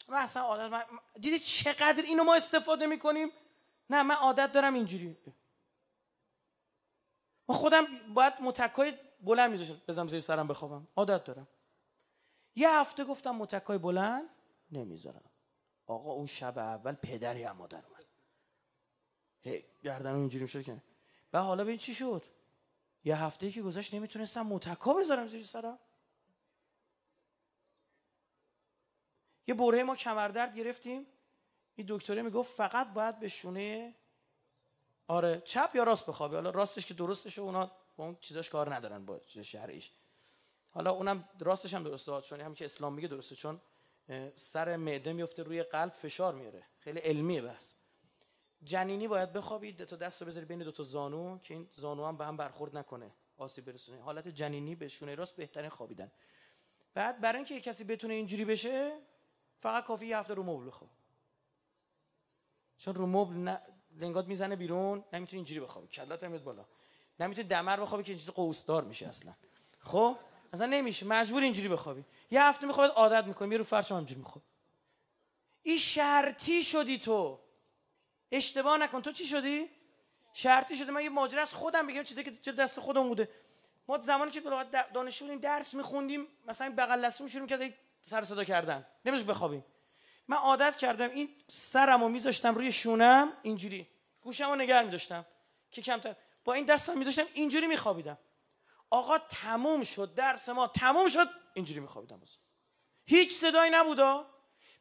و اصلا دیدی چقدر اینو ما استفاده میکنیم نه من عادت دارم اینجوری من خودم باید متکای بلند میذاشم بزنم زیر سرم بخوابم عادت دارم یه هفته گفتم متکای بلند نمیذارم آقا اون شب اول پدری هم مادر اومد هی گردنم اینجوری میشد که و حالا ببین چی شد یه هفته که گذشت نمیتونستم متکا بذارم زیر سرم یه بره ما کمردرد گرفتیم این دکتره میگفت فقط باید به شونه آره چپ یا راست بخوابی حالا راستش که درستش اونا با اون چیزاش کار ندارن با شهرش. حالا اونم راستش هم درسته چون همین که اسلام میگه درسته چون سر معده میفته روی قلب فشار میاره خیلی علمیه بحث جنینی باید بخوابید تا دست رو بذاری بین دو تا زانو که این زانو هم به هم برخورد نکنه آسیب برسونه حالت جنینی به شونه راست بهترین خوابیدن بعد برای اینکه کسی بتونه اینجوری بشه فقط کافی یه هفته رو مبل بخواب. چون رو مبل لنگات میزنه بیرون نمیتونه اینجوری بخوابی کلات هم بالا نمیتونه دمر بخوابی که این چیز قوسدار میشه اصلا خب اصلا نمیشه مجبور اینجوری بخوابی یه هفته میخواد عادت میکنی رو فرش اینجوری میخواب این شرطی شدی تو اشتباه نکن تو چی شدی شرطی شده من یه ماجرا از خودم بگم چیزی که دست خودم بوده ما زمانی که دانشجو بودیم درس میخوندیم مثلا بغل دستم شروع کرد سر صدا کردن نمیشه بخوابیم من عادت کردم این سرمو میذاشتم روی شونم اینجوری گوشمو نگه میداشتم که کمتر با این دستم میذاشتم اینجوری میخوابیدم آقا تموم شد درس ما تموم شد اینجوری میخوابیدم هیچ صدایی نبودا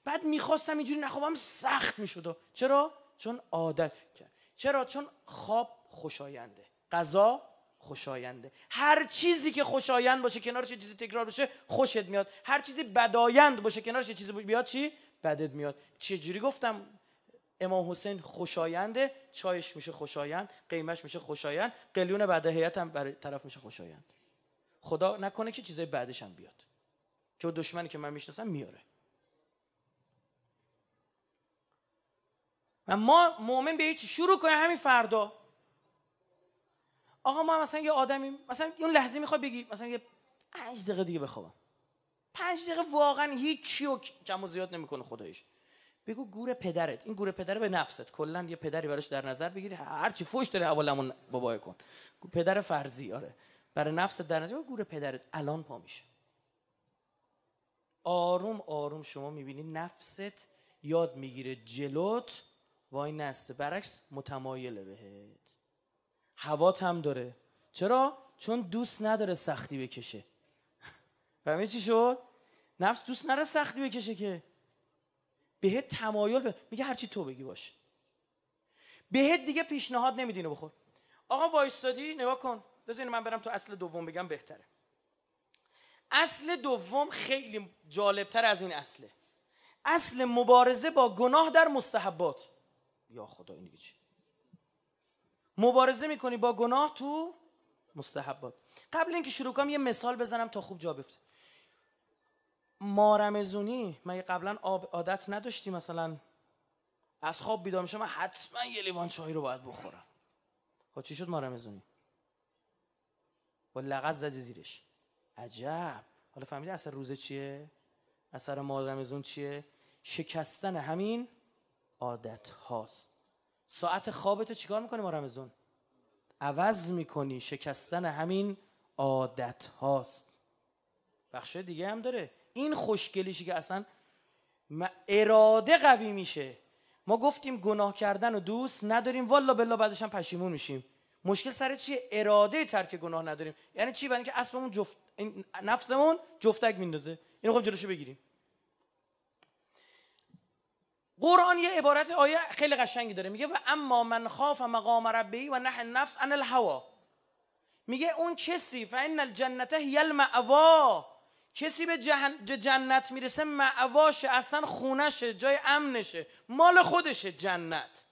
بعد میخواستم اینجوری نخوابم سخت میشد چرا چون عادت کرد چرا چون خواب خوشاینده غذا خوشاینده هر چیزی که خوشایند باشه کنارش چیزی تکرار بشه خوشت میاد هر چیزی بدایند باشه کنارش یه چیزی بیاد چی بدت میاد چه جوری گفتم امام حسین خوشاینده چایش میشه خوشایند قیمش میشه خوشایند قلیون بعد هم طرف میشه خوشایند خدا نکنه که چیزای بعدش هم بیاد که دشمنی که من میشناسم میاره ما مؤمن به هیچ شروع کنه همین فردا آقا ما مثلا یه آدمی مثلا اون لحظه میخواد بگی مثلا یه پنج دقیقه دیگه بخوابم پنج دقیقه واقعا هیچی و کم و زیاد نمیکنه خدایش بگو گور پدرت این گور پدر به نفست کلا یه پدری براش در نظر بگیری هر چی فوش داره اولمون بابای کن پدر فرضی آره برای نفست در نظر گور پدرت الان پا میشه آروم آروم شما میبینی نفست یاد میگیره جلوت وای نسته برعکس متمایله بهت هوا هم داره چرا؟ چون دوست نداره سختی بکشه فهمی چی شد؟ نفس دوست نداره سختی بکشه که بهت تمایل به... میگه هرچی تو بگی باشه بهت دیگه پیشنهاد نمیدینه بخور آقا وایستادی نگاه کن بذار من برم تو اصل دوم بگم بهتره اصل دوم خیلی جالبتر از این اصله اصل مبارزه با گناه در مستحبات یا خدا این دیگه چی مبارزه میکنی با گناه تو مستحبات قبل اینکه شروع کنم یه مثال بزنم تا خوب جا بیفته مارمزونی من قبلا عادت نداشتی مثلا از خواب بیدار میشم حتما یه لیوان چای رو باید بخورم خب چی شد مارمزونی با لغت زدی زیرش عجب حالا فهمیدی اثر روزه چیه اثر مارمزون چیه شکستن همین عادت هاست ساعت خوابتو چیکار میکنی ما رمزون عوض میکنی شکستن همین عادت هاست بخش دیگه هم داره این خوشگلیشی که اصلا اراده قوی میشه ما گفتیم گناه کردن و دوست نداریم والا بلا بعدش هم پشیمون میشیم مشکل سر چیه اراده ترک گناه نداریم یعنی چی برای اینکه اسبمون جفت نفسمون جفتک میندازه اینو خب جلوشو بگیریم قرآن یه عبارت آیه خیلی قشنگی داره میگه و اما من خاف مقام ربی و نح نفس ان الهوا میگه اون کسی ان الجنت هی المعوا کسی به, جهن... به جنت میرسه معواش اصلا خونشه جای امنشه مال خودشه جنت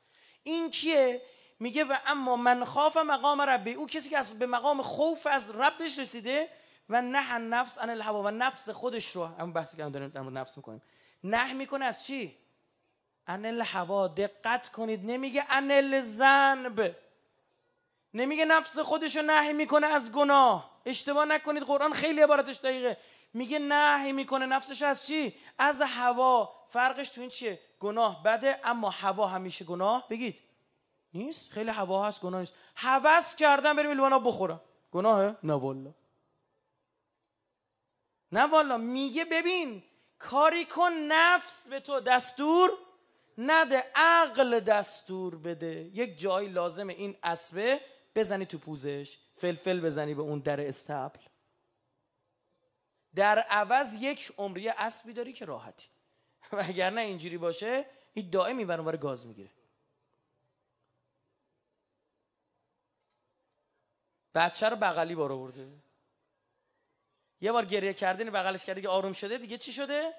این کیه میگه و اما من خاف مقام ربی او کسی که از به مقام خوف از ربش رسیده و نه نفس ان الهوا و نفس خودش رو هم بحثی که داریم در نفس میکنیم نه میکنه از چی انل هوا دقت کنید نمیگه انل زنب نمیگه نفس خودش رو نهی میکنه از گناه اشتباه نکنید قرآن خیلی عبارتش دقیقه میگه نهی میکنه نفسش از چی از هوا فرقش تو این چیه گناه بده اما هوا همیشه گناه بگید نیست خیلی هوا هست گناه نیست هوس کردم بریم ایلوانا بخورم گناهه نه والا نه والا میگه ببین کاری کن نفس به تو دستور نده عقل دستور بده یک جایی لازمه این اسبه بزنی تو پوزش فلفل بزنی به اون در استبل در عوض یک عمری اسبی داری که راحتی و اگر نه اینجوری باشه این دائم میبرم برای گاز میگیره بچه رو بغلی بار آورده یه بار گریه کردین بغلش کرده که آروم شده دیگه چی شده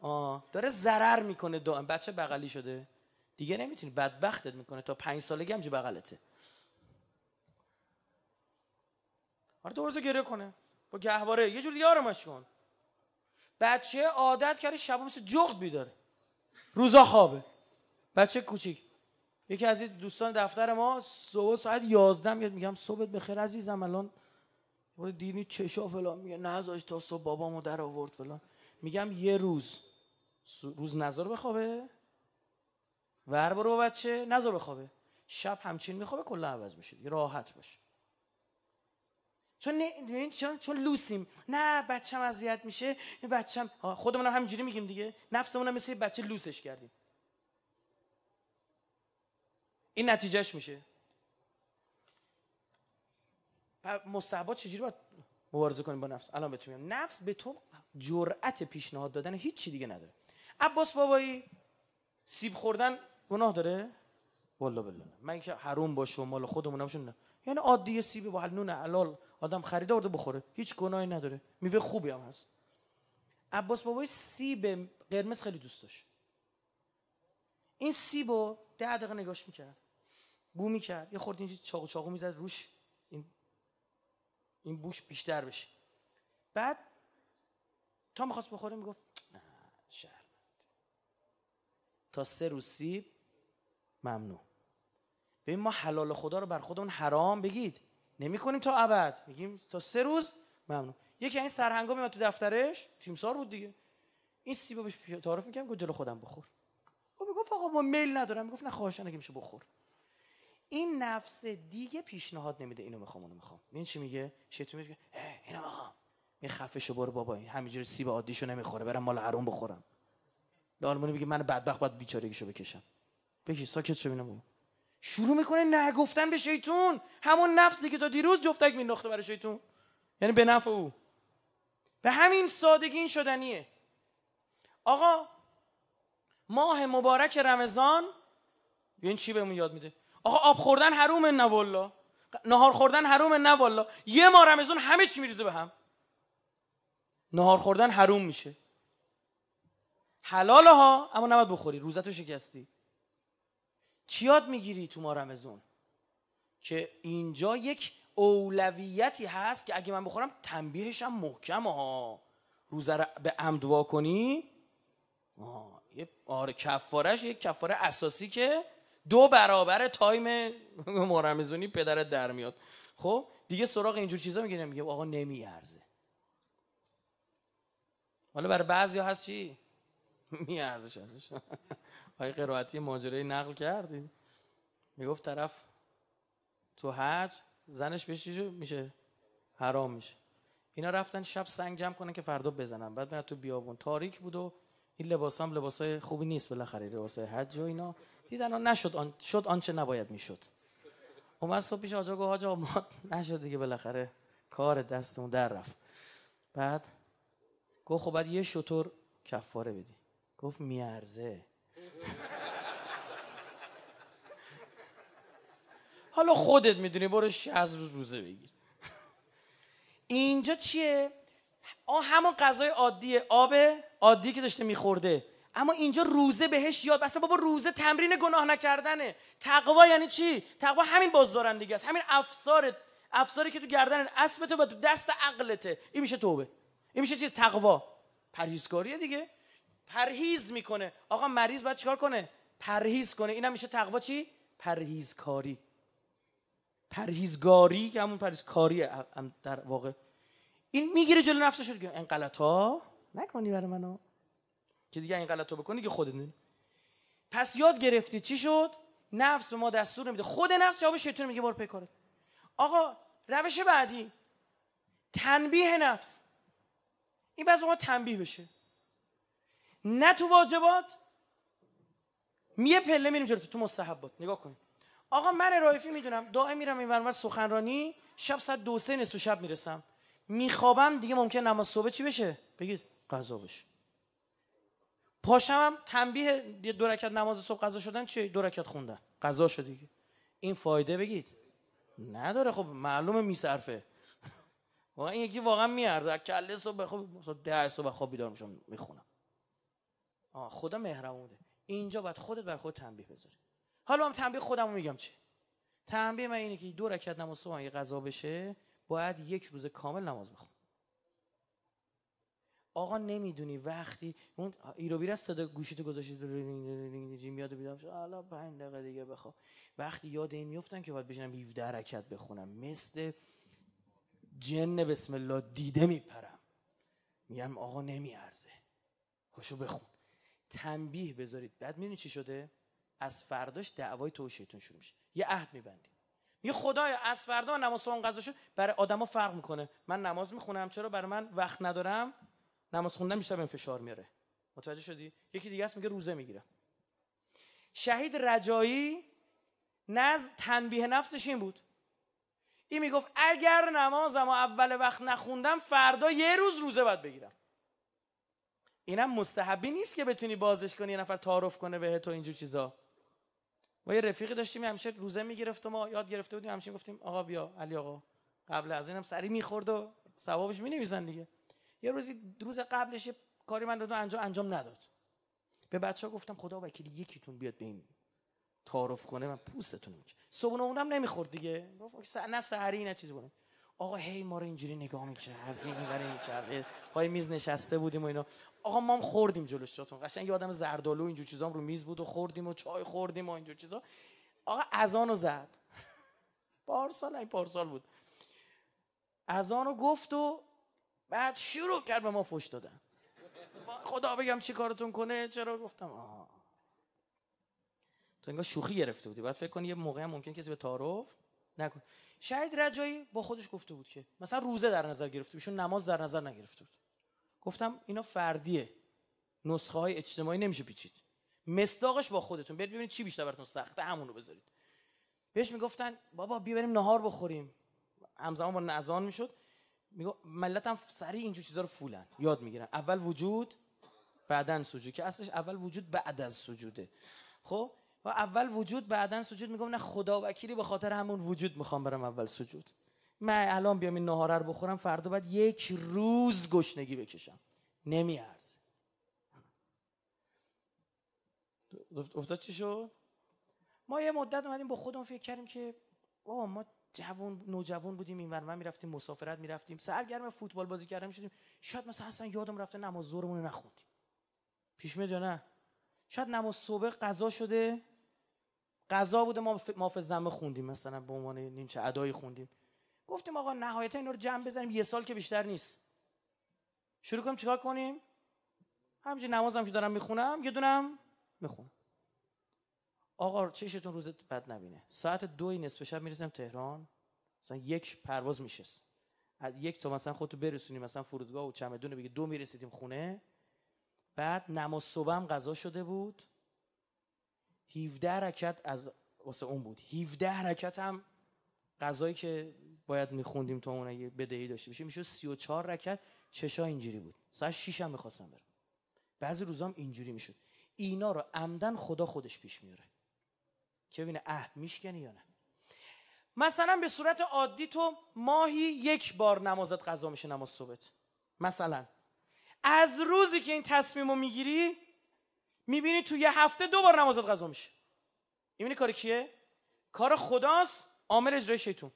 آه داره ضرر میکنه دائم بچه بغلی شده دیگه نمیتونی بدبختت میکنه تا پنج سالگی همجه بغلته آره روزه گریه کنه با گهواره یه جور دیگه آرامش کن بچه عادت کرده شبا مثل جغد بیداره روزا خوابه بچه کوچیک یکی از دوستان دفتر ما صبح ساعت 11 میاد میگم صبحت بخیر عزیزم الان دینی چشا فلان میگه نذاش تا صبح بابامو در آورد فلان میگم یه روز روز نظر بخوابه ور برو با بچه نظر بخوابه شب همچین میخوابه کلا عوض میشه دیگه راحت باشه چون نه یعنی چون چون لوسیم نه بچه‌م اذیت میشه بچه‌م خودمون هم همینجوری میگیم دیگه نفسمون هم مثل بچه لوسش کردیم این نتیجهش میشه مصعبا چجوری باید مبارزه کنیم با نفس الان بهتون میگم نفس به تو جرأت پیشنهاد دادن هیچی دیگه نداره عباس بابایی سیب خوردن گناه داره والا بالله من که حروم باشه و مال خودمون نه یعنی عادی سیب با نون علال آدم خریده آورده بخوره هیچ گناهی نداره میوه خوبی هم هست عباس بابایی سیب قرمز خیلی دوست داشت این سیبو ده دقیقه نگاش میکرد بو میکرد یه خورد چاغو چاقو میزد روش این این بوش بیشتر بشه بعد تا میخواست بخوره میگفت تا سه روز سیب ممنوع ببین ما حلال خدا رو بر خودمون حرام بگید نمی کنیم تا ابد میگیم تا سه روز ممنوع یکی این سرهنگا تو دفترش تیمسار بود دیگه این رو بهش تعارف میکنم گفت جلو خودم بخور او میگفت آقا ما میل ندارم میگفت نه خواهشان اگه میشه بخور این نفس دیگه پیشنهاد نمیده اینو میخوام اونو میخوام این چی میگه شیطون میگه اینو میخوام می خفشو برو بابا این همینجوری سیب عادیشو نمیخوره برم مال هارون بخورم دارمونی میگه من بدبخت باید بیچارگیشو بکشم بکش ساکت شو ببینم شروع میکنه نگفتن به شیطون همون نفسی که تا دیروز جفتک مینداخته برای شیطون یعنی به نفع او به همین سادگی این شدنیه آقا ماه مبارک رمضان این یعنی چی بهمون یاد میده آقا آب خوردن حرومه نه والا نهار خوردن حرومه نه والا یه ماه رمضان همه چی میریزه به هم نهار خوردن حروم میشه حلال ها اما نباید بخوری روزتو شکستی چیاد میگیری تو ما رمزون که اینجا یک اولویتی هست که اگه من بخورم تنبیهشم محکم ها روزه رو به عمد وا کنی آه. آره کفارش یک کفاره اساسی که دو برابر تایم مارمزونی پدرت در میاد خب دیگه سراغ اینجور چیزا میگیرم میگه آقا نمیارزه حالا برای بعضی هست چی می ازش آقای قرائتی ماجرای نقل کردی میگفت طرف تو حج زنش بهش میشه حرام میشه اینا رفتن شب سنگ جمع کنن که فردا بزنن بعد میاد تو بیابون تاریک بود و این لباس هم های خوبی نیست بالاخره لباس حج و اینا دیدن آن نشد آن شد آنچه نباید میشد اومد صبح پیش آجا گفت آجا ما نشد دیگه بالاخره کار دستمون در رفت بعد گفت خب بعد یه شطور کفاره بدی گفت میارزه حالا خودت میدونی برو 60 روز روزه بگیر اینجا چیه آه همون غذای عادیه آب عادی که داشته میخورده اما اینجا روزه بهش یاد اصلا بابا روزه تمرین گناه نکردنه تقوا یعنی چی تقوا همین بازدارندگی است همین افسار افساری که تو گردن اسبته و تو دست عقلته این میشه توبه این میشه چیز تقوا پرهیزکاریه دیگه پرهیز میکنه آقا مریض باید چیکار کنه پرهیز کنه اینم میشه تقوا چی پرهیزکاری پرهیزگاری که همون پرهیزکاری در واقع این میگیره جلو نفسش دیگه این غلطا نکنی برای منو که دیگه این غلط بکنی که خودت پس یاد گرفتی چی شد نفس به ما دستور نمیده خود نفس جواب شیطان میگه برو کاره. آقا روش بعدی تنبیه نفس این بعضی ما تنبیه بشه نه تو واجبات میه پله میریم جلو تو مستحبات نگاه کن آقا من رایفی میدونم دائم میرم این ورور سخنرانی شب ساعت دو سه نصف شب میرسم میخوابم دیگه ممکن نماز صبح چی بشه بگید قضا بشه پاشم هم تنبیه دو رکعت نماز صبح قضا شدن چی دو رکعت خوندن قضا شد دیگه این فایده بگید نداره خب معلومه میصرفه واقعا این یکی واقعا میارزه کله صبح خب ده صبح خواب میشم میخونم آه خدا مهربونه اینجا باید خودت بر خود تنبیه بذاری حالا هم تنبیه خودم میگم چه تنبیه من اینه که دو رکعت نماز صبح اگه قضا بشه باید یک روز کامل نماز بخون آقا نمیدونی وقتی اون ایرو بیره صدا گوشیتو گذاشتی جیم میاد بیدم حالا دقیقه دیگه بخواب وقتی یاد این میفتن که باید بشنم 17 حرکت بخونم مثل جن بسم الله دیده میپرم میگم آقا نمیارزه خوشو بخون تنبیه بذارید بعد میدونی چی شده از فرداش دعوای تو شروع میشه یه عهد میبندی میگه خدایا از فردا نماز اون قضا شد برای آدما فرق میکنه من نماز میخونم چرا برای من وقت ندارم نماز خوندن بیشتر به فشار میاره متوجه شدی یکی دیگه است میگه روزه میگیرم شهید رجایی نز تنبیه نفسش این بود این میگفت اگر نمازم و اول وقت نخوندم فردا یه روز روزه باید بگیرم اینم مستحبی نیست که بتونی بازش کنی یه نفر تعارف کنه به تو اینجور چیزا ما یه رفیقی داشتیم همیشه روزه میگرفت و ما یاد گرفته بودیم همیشه گفتیم آقا بیا علی آقا قبل از اینم سری میخورد و ثوابش مینویسن دیگه یه روزی روز قبلش کاری من دادم انجام انجام نداد به بچه ها گفتم خدا وکیل یکیتون بیاد به این تعارف کنه من پوستتون میکنم صبحونه اونم نمیخورد دیگه نه سحری نه چیزی آقا هی ما رو اینجوری نگاه میکرد برای میکرد پای میز نشسته بودیم و اینا آقا ما هم خوردیم جلوش جاتون قشنگ آدم زردالو اینجور چیزا رو میز بود و خوردیم و چای خوردیم و اینجور چیزا آقا اذانو زد پارسال این پارسال بود اذانو گفت و بعد شروع کرد به ما فوش دادن خدا بگم چی کارتون کنه چرا گفتم آه. تو انگار شوخی گرفته بودی بعد فکر کنی یه موقع هم ممکن کسی به تعارف نکن شاید رجایی با خودش گفته بود که مثلا روزه در نظر گرفته ایشون نماز در نظر نگرفته بود گفتم اینا فردیه نسخه های اجتماعی نمیشه پیچید مصداقش با خودتون برید ببینید چی بیشتر براتون سخته همونو بذارید بهش میگفتن بابا بیا بریم نهار بخوریم همزمان با نزان میشد میگو ملت هم سریع اینجور چیزا رو فولن یاد میگیرن اول وجود بعدن سجود که اصلش اول وجود بعد از سجوده خب و اول وجود بعدا سجود میگم نه خدا وکیلی به خاطر همون وجود میخوام برم اول سجود من الان بیام این نهاره رو بخورم فردا باید یک روز گشنگی بکشم نمیارزه افتاد چی شد ما یه مدت اومدیم با خودمون فکر کردیم که بابا ما جوان، نوجوان بودیم اینور من میرفتیم مسافرت میرفتیم سرگرم فوتبال بازی کردیم شدیم شاید مثلا اصلا یادم رفته نماز ظهرمون رو نخوندیم پیش میاد نه شاید نماز صبح قضا شده قضا بوده ما ما زمه خوندیم مثلا به عنوان نیمچه ادایی خوندیم گفتیم آقا نهایتا اینا رو جمع بزنیم یه سال که بیشتر نیست شروع کنیم چیکار کنیم همینج نمازم که دارم میخونم یه دونم میخونم آقا چشتون روز بد نبینه ساعت دوی نصف شب میرسیم تهران مثلا یک پرواز میشست از یک تا مثلا خودتو برسونی مثلا فرودگاه و چمدون بگی دو میرسیدیم خونه بعد نماز صبحم غذا شده بود 17 رکت از واسه اون بود 17 رکت هم غذایی که باید میخوندیم تا اون اگه بدهی داشته باشه میشه 34 رکت چشا اینجوری بود ساعت 6 هم میخواستم برم بعضی روزام اینجوری میشد اینا رو عمدن خدا خودش پیش میاره که ببینه عهد میشکنی یا نه مثلا به صورت عادی تو ماهی یک بار نمازت قضا میشه نماز صبحت مثلا از روزی که این تصمیم رو میگیری میبینی تو یه هفته بار نمازت قضا میشه میبینی کار کیه کار خداست عامل اجرای شیطون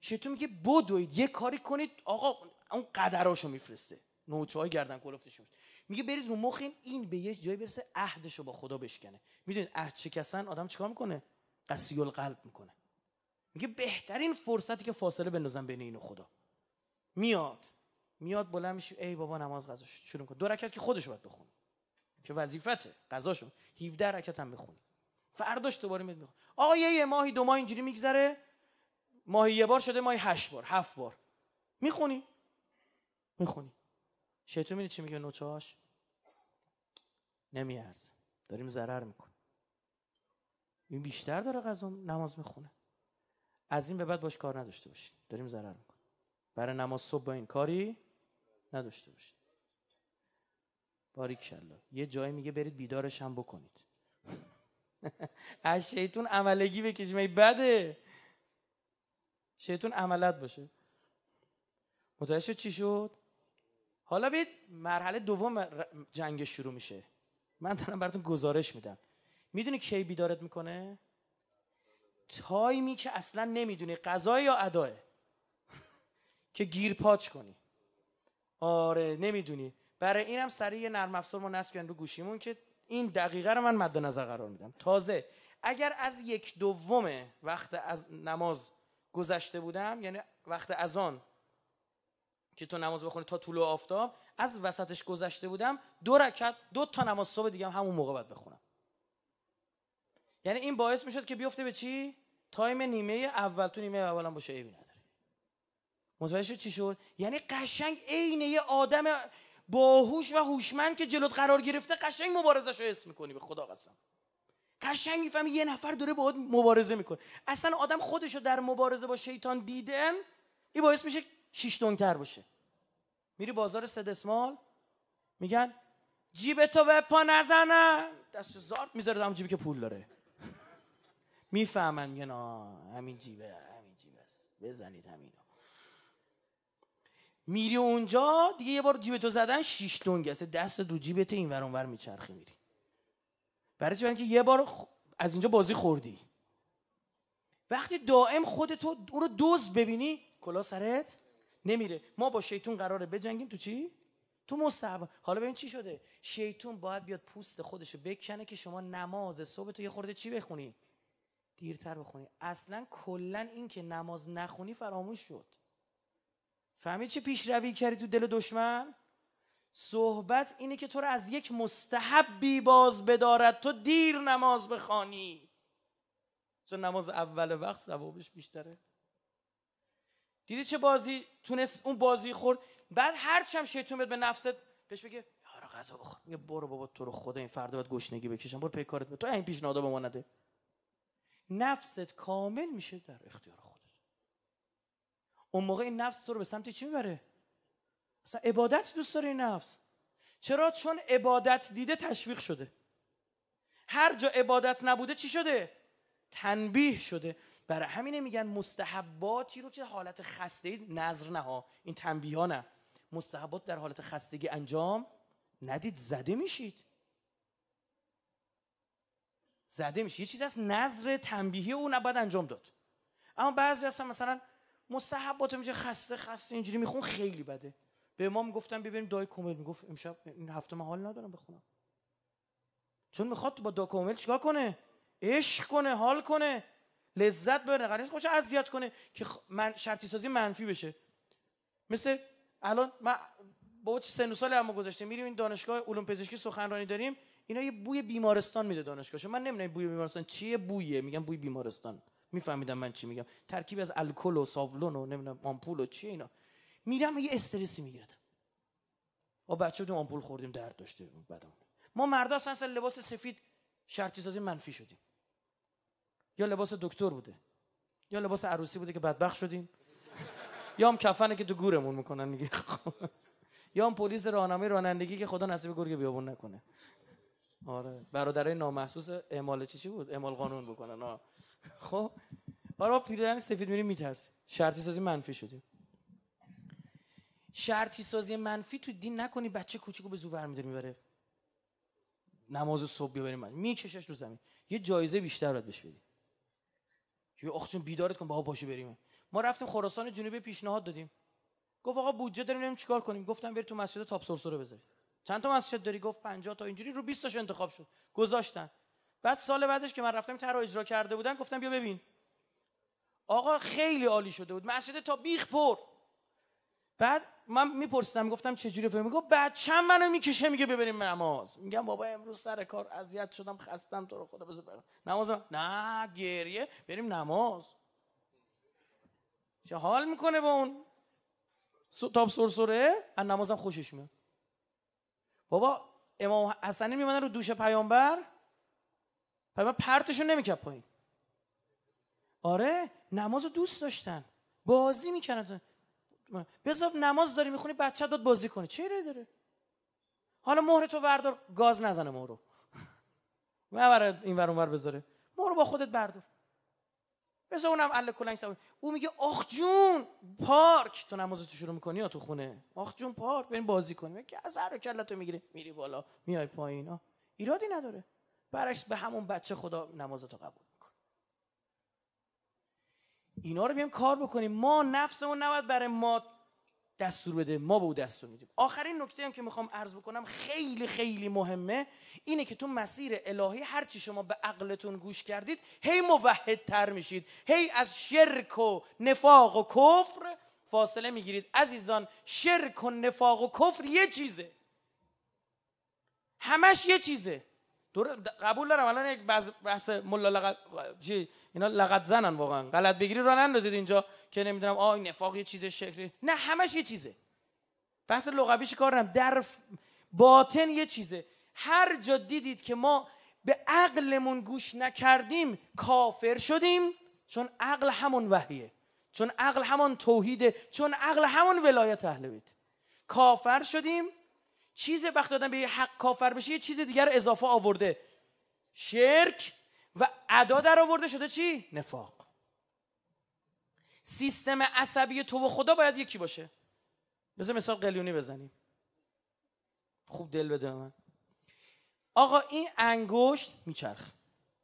شیطون میگه بدوید یه کاری کنید آقا اون قدراشو میفرسته نوچه های گردن کلفتش میشه میگه برید رو مخ این به یه جای برسه عهدشو با خدا بشکنه میدونید عهد شکستن آدم چیکار میکنه قسی قلب میکنه میگه بهترین فرصتی که فاصله بندازم بین این و خدا میاد میاد بلند میشه ای بابا نماز قضا شروع کن دو رکعت که خودش باید بخونه که وظیفته قضاشون 17 رکعت هم بخونی فرداش دوباره میاد میخونی آقا یه ماهی دو ماه اینجوری میگذره ماهی یه بار شده ماهی هشت بار هفت بار میخونی میخونی تو میدید چی میگه نوچاش نمیارزه داریم ضرر میکنیم این بیشتر داره غذا نماز میخونه از این به بعد باش کار نداشته باشید داریم ضرر میکنیم برای نماز صبح با این کاری نداشته باشید باریکشالله یه جایی میگه برید بیدارش هم بکنید از شیطون عملگی به ای بده شیطون عملت باشه متوجه شد چی شد حالا بید مرحله دوم جنگ شروع میشه من دارم براتون گزارش میدم میدونی کی بیدارت میکنه تایمی که اصلا نمیدونی غذا یا اداه که گیر پاچ کنی آره نمیدونی برای اینم سریع نرم افزار ما نصب رو گوشیمون که این دقیقه رو من مد نظر قرار میدم تازه اگر از یک دوم وقت از نماز گذشته بودم یعنی وقت از آن که تو نماز بخونی تا طول آفتاب از وسطش گذشته بودم دو رکعت دو تا نماز صبح دیگه همون موقع باید بخونم یعنی این باعث میشد که بیفته به چی تایم نیمه اول تو نیمه اولم باشه ای نداره متوجه چی شد یعنی قشنگ عین یه آدم باهوش و هوشمند که جلوت قرار گرفته قشنگ مبارزش رو اسم میکنی به خدا قسم قشنگ میفهمی یه نفر داره باهات مبارزه میکنه اصلا آدم خودش رو در مبارزه با شیطان دیدن این باعث میشه شیشتونتر باشه میری بازار اسمال میگن جیب تو به پا نزنن دست زارت میذاره همون جیبی که پول داره میفهمن میگن همین جیبه همین جیب است بزنید همین میری اونجا دیگه یه بار جیب زدن شیش تونگ است دست دو جیبت این ور اونور میچرخی میری برای چون که یه بار از اینجا بازی خوردی وقتی دائم خودتو او رو دوز ببینی کلا سرت نمیره ما با شیطون قراره بجنگیم تو چی تو مصعب حالا ببین چی شده شیطون باید بیاد پوست خودشو بکنه که شما نماز صبح تو یه خورده چی بخونی دیرتر بخونی اصلا کلا این که نماز نخونی فراموش شد فهمید چه پیشروی کردی تو دل دشمن صحبت اینه که تو رو از یک مستحبی باز بدارد تو دیر نماز بخوانی چون نماز اول وقت ثوابش بیشتره دیدی چه بازی تونست اون بازی خورد بعد هر چم شیطون به نفست بهش بگه یارو غذا بخور میگه برو بابا تو رو خدا این فردا باید گشنگی بکشم برو پیکارت به تو این پیشنهاد به ما نده نفست کامل میشه در اختیار خود اون موقع این نفس تو رو به سمت چی میبره مثلا عبادت دوست داره این نفس چرا چون عبادت دیده تشویق شده هر جا عبادت نبوده چی شده تنبیه شده برای همین میگن مستحباتی رو که حالت خسته نظر نها این تنبیه ها نه مستحبات در حالت خستگی انجام ندید زده میشید زده میشید یه چیزی از نظر تنبیهی او نباید انجام داد اما بعضی هستن مثلا مستحب میشه خسته خسته اینجوری میخون خیلی بده به ما میگفتن ببینیم دای کومل میگفت امشب این هفته من حال ندارم بخونم چون میخواد با دا کومل چیکار کنه عشق کنه حال کنه لذت ببره قرار نیست خوش اذیت کنه که من شرطی سازی منفی بشه مثل الان ما با چه سن سال اما گذشته میریم این دانشگاه علوم پزشکی سخنرانی داریم اینا یه بوی بیمارستان میده دانشگاهش من نمیدونم بوی بیمارستان چیه بویه میگم بوی بیمارستان میفهمیدم من چی میگم ترکیب از الکل و ساولون و نمیدونم آمپول و چی اینا میرم یه استرسی میگیرد و بچه بودیم آمپول خوردیم درد داشته ما مردا اصلا لباس سفید شرطی سازی منفی شدیم یا لباس دکتر بوده یا لباس عروسی بوده که بدبخ شدیم یا هم کفنه که تو گورمون میکنن میگه یا هم پلیس راهنمای رانندگی که خدا نصیب گرگ بیابون نکنه آره برادرای نامحسوس اعمال چی چی بود اعمال قانون بکنن آه. خب آره پیرهن سفید میریم میترسیم شرطی سازی منفی شدیم شرطی سازی منفی تو دین نکنی بچه کوچیکو به زور برمی‌داره میبره نماز صبح ببریم من میکشش رو زمین یه جایزه بیشتر باید بهش بدی یه آخ چون بیدارت کن بابا پاشو بریم ما رفتیم خراسان جنوبی پیشنهاد دادیم گفت آقا بودجه داریم نمیدونم چیکار کنیم گفتم بری تو مسجد تاپ سرسره بذاری چند تا مسجد داری گفت 50 تا اینجوری رو 20 تاش انتخاب شد گذاشتن بعد سال بعدش که من رفتم تر اجرا کرده بودن گفتم بیا ببین آقا خیلی عالی شده بود مسجد تا بیخ پر بعد من میپرسیدم گفتم چه جوری فهمی گفت بچم منو میکشه میگه ببریم نماز میگم بابا امروز سر کار اذیت شدم خستم تو رو خدا بزن نماز نه گریه بریم نماز چه حال میکنه با اون تاب سرسره از نمازم خوشش میاد بابا امام حسنی میمونه رو دوش پیامبر من پرتشون نمیکرد پایین آره نماز دوست داشتن بازی میکردن بذار نماز داری میخونی بچه داد بازی کنه چه داره حالا مهر تو وردار گاز نزنه مهرو بر این ور اونور بذاره رو با خودت بردار بذار اونم ال کلنگ سوار او میگه آخ جون پارک تو نماز تو شروع میکنی یا تو خونه آخ جون پارک بریم بازی کنیم که از هر کلتو میگیری میری بالا میای پایین ایرادی نداره برش به همون بچه خدا نمازتو قبول میکنه اینا رو بیام کار بکنیم ما نفسمون نباید برای ما دستور بده ما به او دستور میدیم آخرین نکته هم که میخوام عرض بکنم خیلی خیلی مهمه اینه که تو مسیر الهی هرچی شما به عقلتون گوش کردید هی موحدتر میشید هی از شرک و نفاق و کفر فاصله میگیرید عزیزان شرک و نفاق و کفر یه چیزه همش یه چیزه دور قبول دارم الان یک بحث ملا لغت چی اینا لغت زنن واقعا غلط بگیری رو نندازید اینجا که نمیدونم آ نفاق یه چیز شکلی نه همش یه چیزه بحث لغویش کار در باطن یه چیزه هر جا دیدید که ما به عقلمون گوش نکردیم کافر شدیم چون عقل همون وحیه چون عقل همون توحیده چون عقل همون ولایت اهل بیت کافر شدیم چیز وقت دادن به حق کافر بشه یه چیز دیگر اضافه آورده شرک و ادا در آورده شده چی؟ نفاق سیستم عصبی تو و خدا باید یکی باشه مثلا مثال قلیونی بزنیم خوب دل بده من آقا این انگشت میچرخ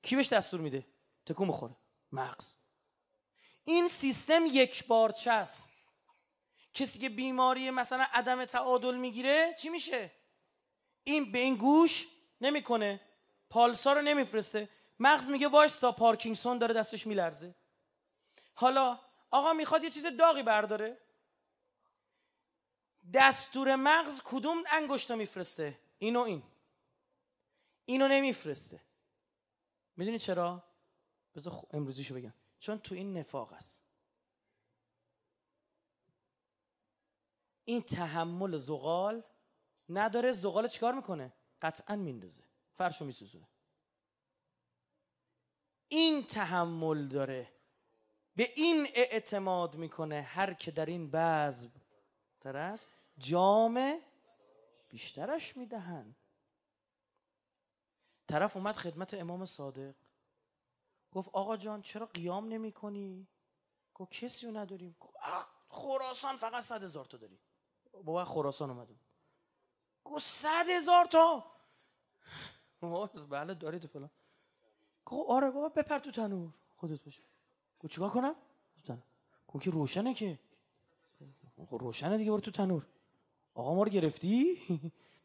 کی بهش دستور میده تکون بخوره مغز این سیستم یک بار است کسی که بیماری مثلا عدم تعادل میگیره چی میشه این به این گوش نمیکنه پالسا رو نمیفرسته مغز میگه تا پارکینگسون داره دستش میلرزه حالا آقا میخواد یه چیز داغی برداره دستور مغز کدوم انگشتا میفرسته اینو این اینو نمیفرسته میدونی چرا بذار امروزیشو بگم چون تو این نفاق است این تحمل زغال نداره زغال چیکار میکنه قطعا میندازه فرشو میسوزونه این تحمل داره به این اعتماد میکنه هر که در این بعض تر است جام بیشترش میدهن طرف اومد خدمت امام صادق گفت آقا جان چرا قیام نمی کنی؟ گفت کسی رو نداریم گفت خراسان فقط صد هزار تا داریم. بابا خراسان اومده بود گفت صد هزار تا بله دارید فلان گفت آره بابا بپر تو تنور خودت باشه گفت چیکار کنم گفت که روشنه که خب روشنه دیگه برو تو تنور آقا ما رو گرفتی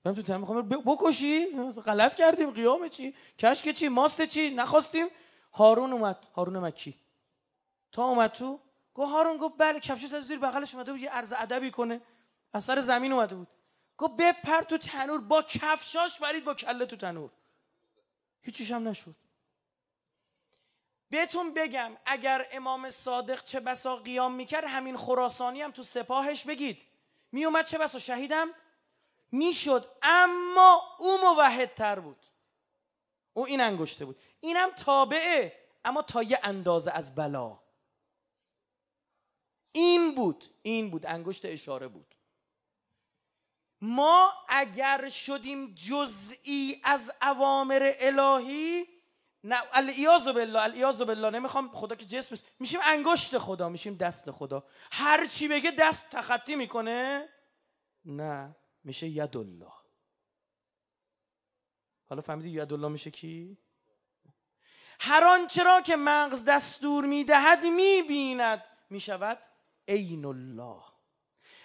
برم تو تنور میخوام بکشی غلط کردیم قیام چی کشک چی ماست چی نخواستیم هارون اومد هارون مکی تا اومد تو گفت هارون گفت بله کفشش از زیر بغلش اومده بود یه عرض ادبی کنه از سر زمین اومده بود گفت بپر تو تنور با کفشاش برید با کله تو تنور هیچیش هم نشد بهتون بگم اگر امام صادق چه بسا قیام میکرد همین خراسانی هم تو سپاهش بگید میومد چه بسا شهیدم میشد اما او موحدتر بود او این انگشته بود اینم تابعه اما تا یه اندازه از بلا این بود این بود انگشت اشاره بود ما اگر شدیم جزئی از اوامر الهی نه الیاذ بالله الیاذ بالله نمیخوام خدا که جسم میشیم انگشت خدا میشیم دست خدا هر چی بگه دست تخطی میکنه نه میشه ید الله حالا فهمیدی ید الله میشه کی هر آنچه را که مغز دستور میدهد میبیند میشود عین الله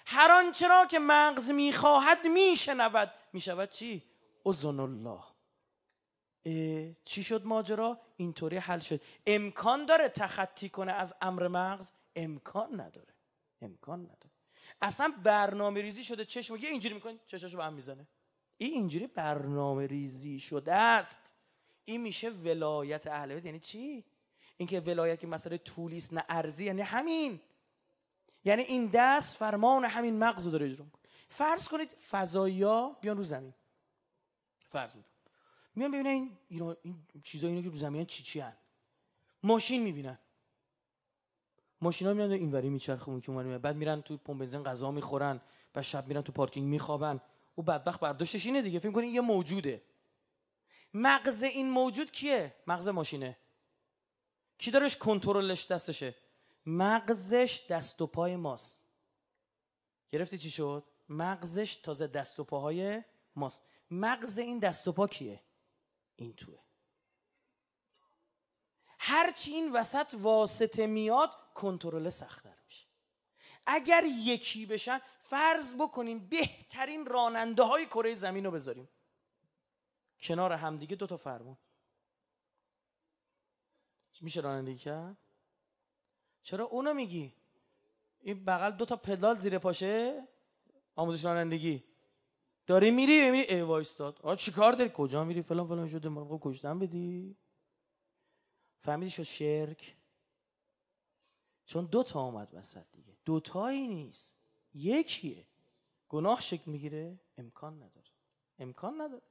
هر آنچه را که مغز میخواهد میشنود میشود چی اذن الله چی شد ماجرا اینطوری حل شد امکان داره تخطی کنه از امر مغز امکان نداره امکان نداره اصلا برنامه ریزی شده چشم یه اینجوری میکنی چشاشو به هم میزنه این اینجوری برنامه ریزی شده است این میشه ولایت اهل یعنی چی اینکه ولایت که مسئله طولیست نه ارزی یعنی همین یعنی این دست فرمان همین مغز رو داره اجرا میکنه فرض کنید فضایا بیان رو زمین فرض میکنم میان ببینن این این چیزا اینا که رو زمین چی چی هن. ماشین میبینن ماشینا میان اینوری میچرخه اون که اونوری میبینن. بعد میرن تو پمپ بنزین غذا میخورن و شب میرن تو پارکینگ میخوابن او بدبخت برداشتش اینه دیگه فکر کنید یه موجوده مغز این موجود کیه مغز ماشینه کی دارش کنترلش دستشه مغزش دست و پای ماست گرفتی چی شد مغزش تازه دست و پاهای ماست مغز این دست و پا کیه این توه هرچی این وسط واسطه میاد کنترل سختتر میشه اگر یکی بشن فرض بکنیم بهترین راننده های کره زمین رو بذاریم کنار همدیگه دوتا تا فرمون میشه رانندگی کرد چرا اونو میگی این بغل دو تا پدال زیر پاشه آموزش رانندگی داری میری میری ای وایستاد آ چیکار داری کجا میری فلان فلان شده مرغ کشتن بدی فهمیدی شد شرک چون دو تا اومد وسط دیگه دو تایی نیست یکیه گناه شکل میگیره امکان نداره امکان نداره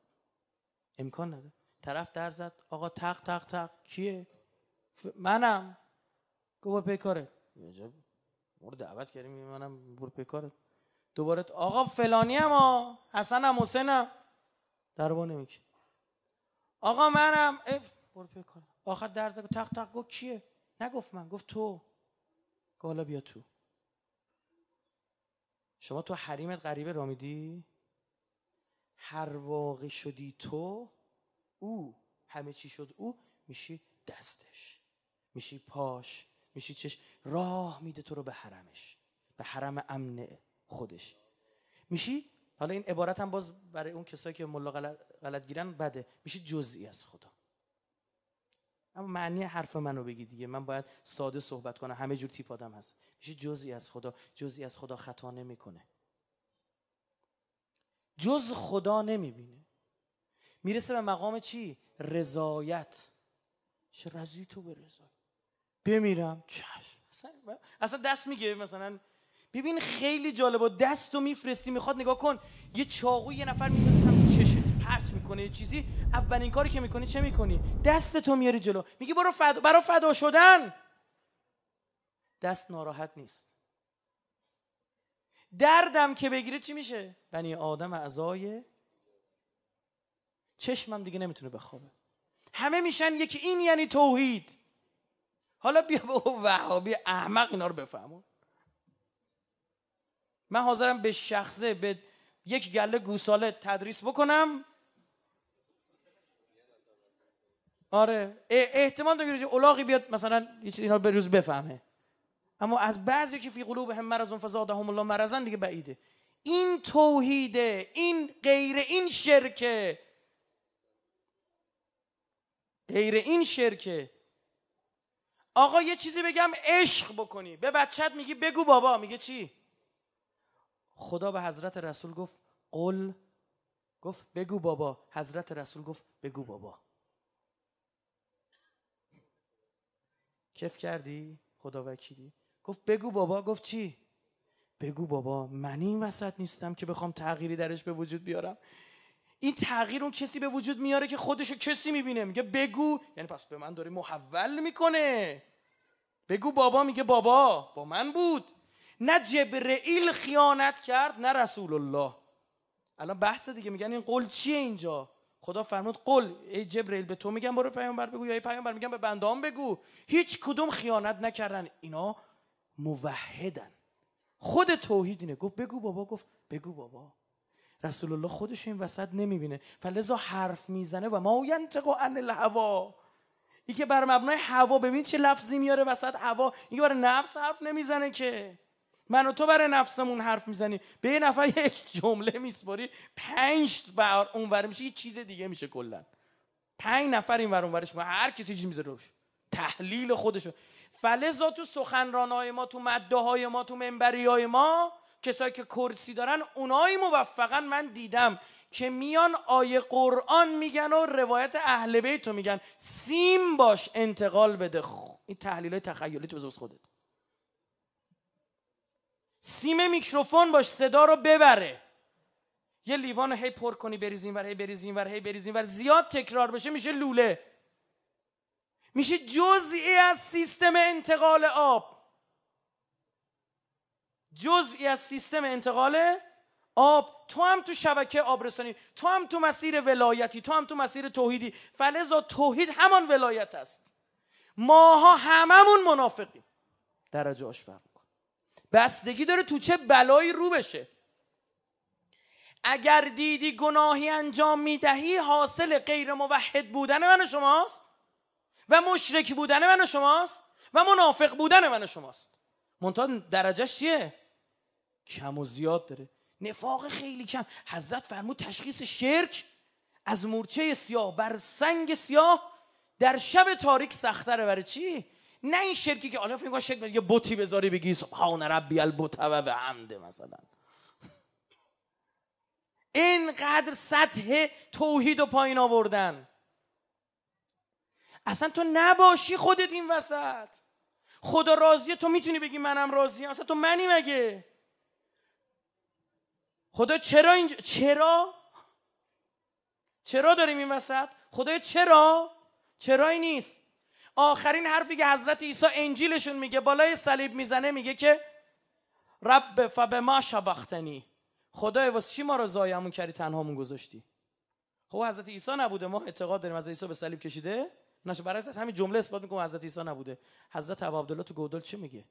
امکان نداره طرف در زد آقا تق تق تق کیه منم گفت برو پی مورد دعوت کردیم منم برو پیکاره. دوباره آقا فلانی هم ها حسن هم حسین هم نمیشه. آقا منم اف برو آخر در زد تق تق گفت کیه نگفت من گفت تو حالا بیا تو شما تو حریمت غریبه را میدی هر واقع شدی تو او همه چی شد او میشی دستش میشی پاش میشی چش راه میده تو رو به حرمش به حرم امن خودش میشی حالا این عبارت هم باز برای اون کسایی که ملا غلط, گیرن بده میشی جزئی از خدا اما معنی حرف منو بگی دیگه من باید ساده صحبت کنم همه جور تیپ آدم هست میشه جزئی از خدا جزئی از خدا خطا نمیکنه جز خدا نمیبینه میرسه به مقام چی رضایت چه رضی تو به رضایت بمیرم چشم اصلا دست میگه مثلا ببین خیلی جالبه دست رو میفرستی میخواد نگاه کن یه چاقو یه نفر میفرستی سمت چشه پرت میکنه یه چیزی اولین کاری که میکنی چه میکنی دست تو میاری جلو میگی برو فدا برا فدا شدن دست ناراحت نیست دردم که بگیره چی میشه بنی آدم اعضای چشمم دیگه نمیتونه بخوابه همه میشن یکی این یعنی توحید حالا بیا به وهابی احمق اینا رو بفهمون من حاضرم به شخصه به یک گله گوساله تدریس بکنم آره احتمال داره که بیاد مثلا یه چیزی به روز بفهمه اما از بعضی که فی قلوب هم مرزون اون فضا هم الله مرزن دیگه بعیده این توحیده این غیر این شرکه غیر این شرکه آقا یه چیزی بگم عشق بکنی به بچت میگی بگو بابا میگه چی خدا به حضرت رسول گفت قل گفت بگو بابا حضرت رسول گفت بگو بابا کف کردی خدا وکیلی گفت بگو بابا گفت چی بگو بابا من این وسط نیستم که بخوام تغییری درش به وجود بیارم این تغییر اون کسی به وجود میاره که رو کسی میبینه میگه بگو یعنی پس به من داره محول میکنه بگو بابا میگه بابا با من بود نه جبرئیل خیانت کرد نه رسول الله الان بحث دیگه میگن این قول چیه اینجا خدا فرمود قول ای جبرئیل به تو میگم برو پیامبر بگو یا ای پیامبر میگم به بندام بگو هیچ کدوم خیانت نکردن اینا موحدن خود توحید اینه گفت بگو بابا گفت بگو بابا رسول الله خودش این وسط نمیبینه فلزا حرف میزنه و ما ینتقو عن الهوا این که بر مبنای هوا ببین چه لفظی میاره وسط هوا این برای نفس حرف نمیزنه که من و تو برای نفسمون حرف میزنی به یه نفر یک جمله میسپاری پنج بر اونور میشه یه چیز دیگه میشه کلا پنج نفر این اونورش میگه هر کسی چیز میذاره روش تحلیل خودشو فلزا تو های ما تو مده ما تو منبریای ما کسایی که کرسی دارن اونایی موفقا من دیدم که میان آیه قرآن میگن و روایت اهل بیت رو میگن سیم باش انتقال بده این تحلیل های تخیلی تو خودت سیم میکروفون باش صدا رو ببره یه لیوان هی پر کنی بریز اینور هی بریزین اینور هی بریزین اینور زیاد تکرار بشه میشه لوله میشه جزئی از سیستم انتقال آب جزئی از سیستم انتقال آب تو هم تو شبکه آبرسانی تو هم تو مسیر ولایتی تو هم تو مسیر توحیدی فلزا توحید همان ولایت است ماها هممون منافقیم درجه اش فرق بستگی داره تو چه بلایی رو بشه اگر دیدی گناهی انجام میدهی حاصل غیر موحد بودن من و شماست و مشرک بودن من و شماست و منافق بودن من و شماست منتها درجهش چیه کم و زیاد داره نفاق خیلی کم حضرت فرمود تشخیص شرک از مورچه سیاه بر سنگ سیاه در شب تاریک سختره برای چی نه این شرکی که آلا فکر شرک یه بوتی بذاری بگی سبحان ربی البوت و به عمده مثلا اینقدر سطح توحید و پایین آوردن اصلا تو نباشی خودت این وسط خدا راضیه تو میتونی بگی منم راضیم اصلا تو منی مگه خدا چرا اینجا؟ چرا چرا داریم این وسط خدا چرا چرایی نیست آخرین حرفی که حضرت عیسی انجیلشون میگه بالای صلیب میزنه میگه که رب فبه ما شبختنی خدای واسه چی ما رو زایمون کردی تنهامون گذاشتی خب حضرت عیسی نبوده ما اعتقاد داریم از عیسی به صلیب کشیده نشه برای از همین جمله اثبات میکنم حضرت عیسی نبوده حضرت عبدالله تو گودال چه میگه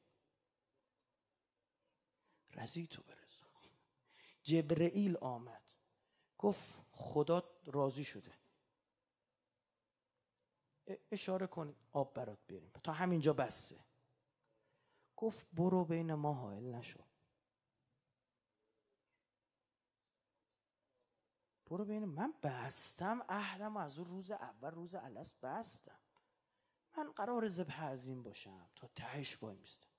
رزی تو جبرئیل آمد گفت خدا راضی شده اشاره کن آب برات بریم تا همینجا بسته گفت برو بین ما حائل نشو برو بین من بستم اهلم از اون روز اول روز الست بستم من قرار از این باشم تا تهش وای میستم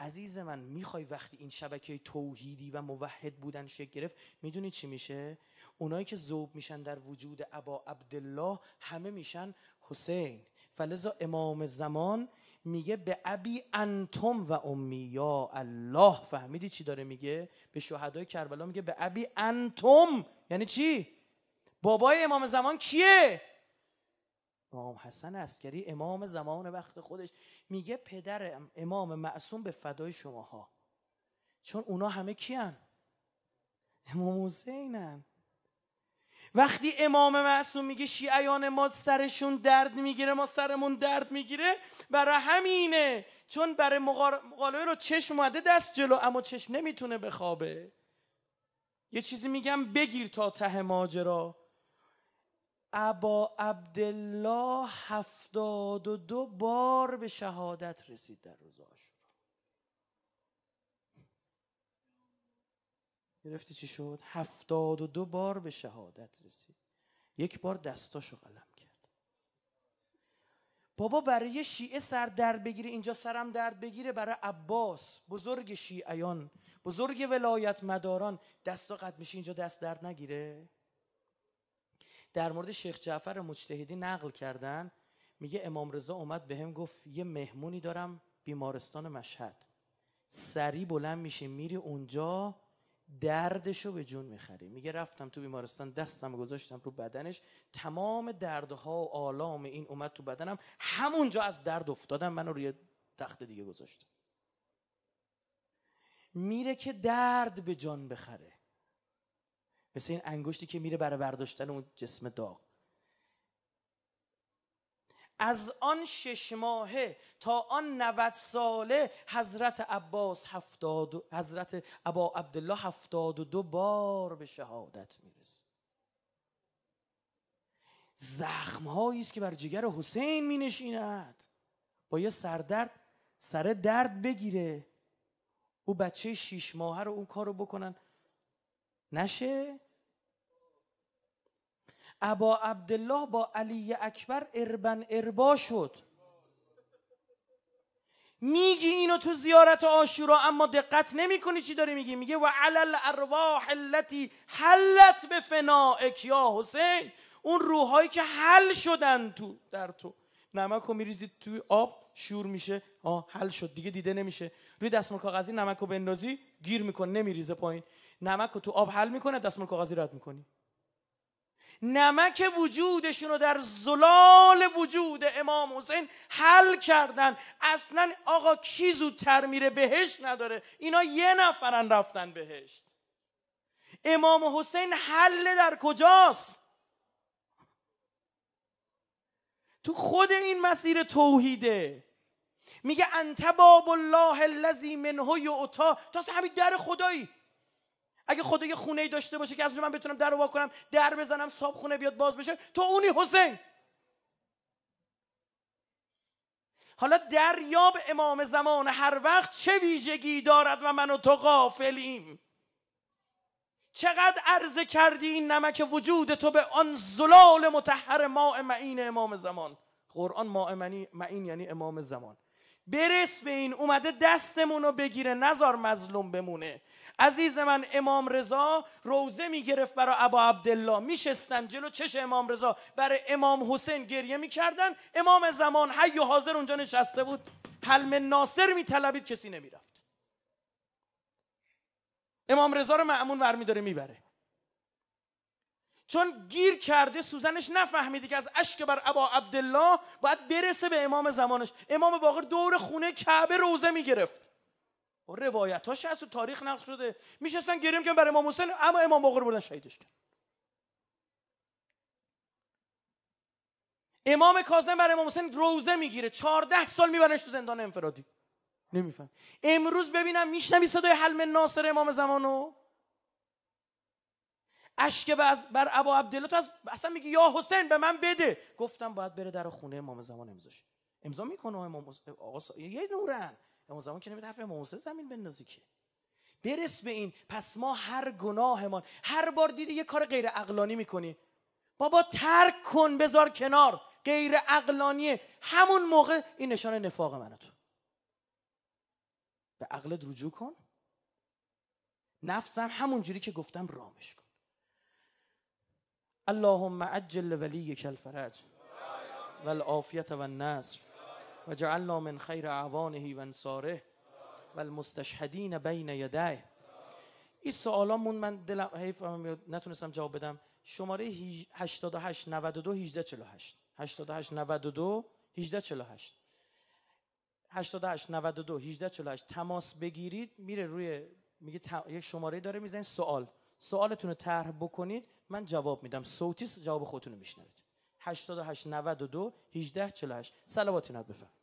عزیز من میخوای وقتی این شبکه توحیدی و موحد بودن شکل گرفت میدونی چی میشه اونایی که ذوب میشن در وجود ابا عبدالله همه میشن حسین فلذا امام زمان میگه به ابی انتم و امی یا الله فهمیدی چی داره میگه به شهدای کربلا میگه به ابی انتم یعنی چی بابای امام زمان کیه امام حسن عسکری امام زمان وقت خودش میگه پدر امام معصوم به فدای شماها چون اونا همه کیان امام حسینن وقتی امام معصوم میگه شیعیان ما سرشون درد میگیره ما سرمون درد میگیره برای همینه چون برای مقالبه رو چشم اومده دست جلو اما چشم نمیتونه بخوابه یه چیزی میگم بگیر تا ته ماجرا ابا عبدالله هفتاد و دو بار به شهادت رسید در روز آشورا گرفتی چی شد؟ هفتاد و دو بار به شهادت رسید یک بار دستاشو قلم کرد بابا برای شیعه سر در بگیره اینجا سرم درد بگیره برای عباس بزرگ شیعیان بزرگ ولایت مداران دستا قد میشه اینجا دست درد نگیره در مورد شیخ جعفر مجتهدی نقل کردن میگه امام رضا اومد به هم گفت یه مهمونی دارم بیمارستان مشهد سری بلند میشه میری اونجا دردشو به جون میخری میگه رفتم تو بیمارستان دستم گذاشتم رو بدنش تمام دردها و آلام این اومد تو بدنم همونجا از درد افتادم منو روی تخت دیگه گذاشتم میره که درد به جان بخره مثل این انگشتی که میره برای برداشتن اون جسم داغ از آن شش ماهه تا آن نوت ساله حضرت عباس هفتاد حضرت ابا عبدالله هفتاد و دو بار به شهادت میرسه زخم است که بر جگر حسین می با یه سردرد سر درد بگیره او بچه شیش ماهه رو اون کارو بکنن نشه ابا عبدالله با علی اکبر اربن اربا شد میگی اینو تو زیارت آشورا اما دقت نمی کنی چی داری میگی میگه و علل ارواح التی حلت به فنائک یا حسین اون روحایی که حل شدن تو در تو نمک رو میریزی توی آب شور میشه آه حل شد دیگه دیده نمیشه روی دستمال کاغذی نمک رو بندازی گیر میکن نمیریزه پایین نمک رو تو آب حل میکنه دستمال کاغذی رد میکنی نمک وجودشون رو در زلال وجود امام حسین حل کردن اصلا آقا کی زودتر میره بهشت نداره اینا یه نفرن رفتن بهشت امام حسین حل در کجاست تو خود این مسیر توحیده میگه انت باب الله الذی منه یعطا تا همین در خدایی اگه خدا یه خونه ای داشته باشه که از اونجا من بتونم در رو کنم در بزنم صاحب خونه بیاد باز بشه تو اونی حسین حالا دریاب امام زمان هر وقت چه ویژگی دارد و من و تو غافلیم چقدر عرضه کردی این نمک وجود تو به آن زلال متحر ماء معین امام زمان قرآن ماء معین یعنی امام زمان برس به این اومده دستمون رو بگیره نزار مظلوم بمونه عزیز من امام رضا روزه میگرفت برای ابا عبدالله میشستن جلو چش امام رضا برای امام حسین گریه میکردن امام زمان حی و حاضر اونجا نشسته بود حلم ناصر میطلبید کسی نمیرفت امام رضا رو معمون ور داره میبره چون گیر کرده سوزنش نفهمیده که از اشک بر ابا عبدالله باید برسه به امام زمانش امام باقر دور خونه کعبه روزه میگرفت آره، روایتاش هست و تاریخ نقل شده میشستن گریم که برای امام حسین اما امام باقر بردن شهیدش کرد امام کاظم برای امام حسین روزه میگیره 14 سال میبرنش تو زندان انفرادی نمیفهم امروز ببینم میشنوی صدای حلم ناصر امام زمانو اشک بر ابا عبدالله تو اصلا میگی یا حسین به من بده گفتم باید بره در خونه امام زمان امضاش امضا میکنه امام آقا یه نورن امام زمان که نمید حرف امام زمین بندازی که برس به این پس ما هر گناهمان هر بار دیدی یه کار غیر اقلانی میکنی بابا ترک کن بذار کنار غیر اقلانی، همون موقع این نشان نفاق منه به عقلت رجوع کن نفسم همون جوری که گفتم رامش کن اللهم عجل ولی الفرج و العافیت و النصر و جعلنا من خیر اعوانه و انصاره و المستشهدین بین یدیه این سوالامون من دلم حیف نتونستم جواب بدم شماره 88 92 18 48 88 92 18 48 88 92 18 48 تماس بگیرید میره روی میگه یک شماره داره میزنید سوال سوالتون رو طرح بکنید من جواب میدم صوتی جواب خودتون رو میشنوید 88 92 18 48 صلواتتون نبود بفرمایید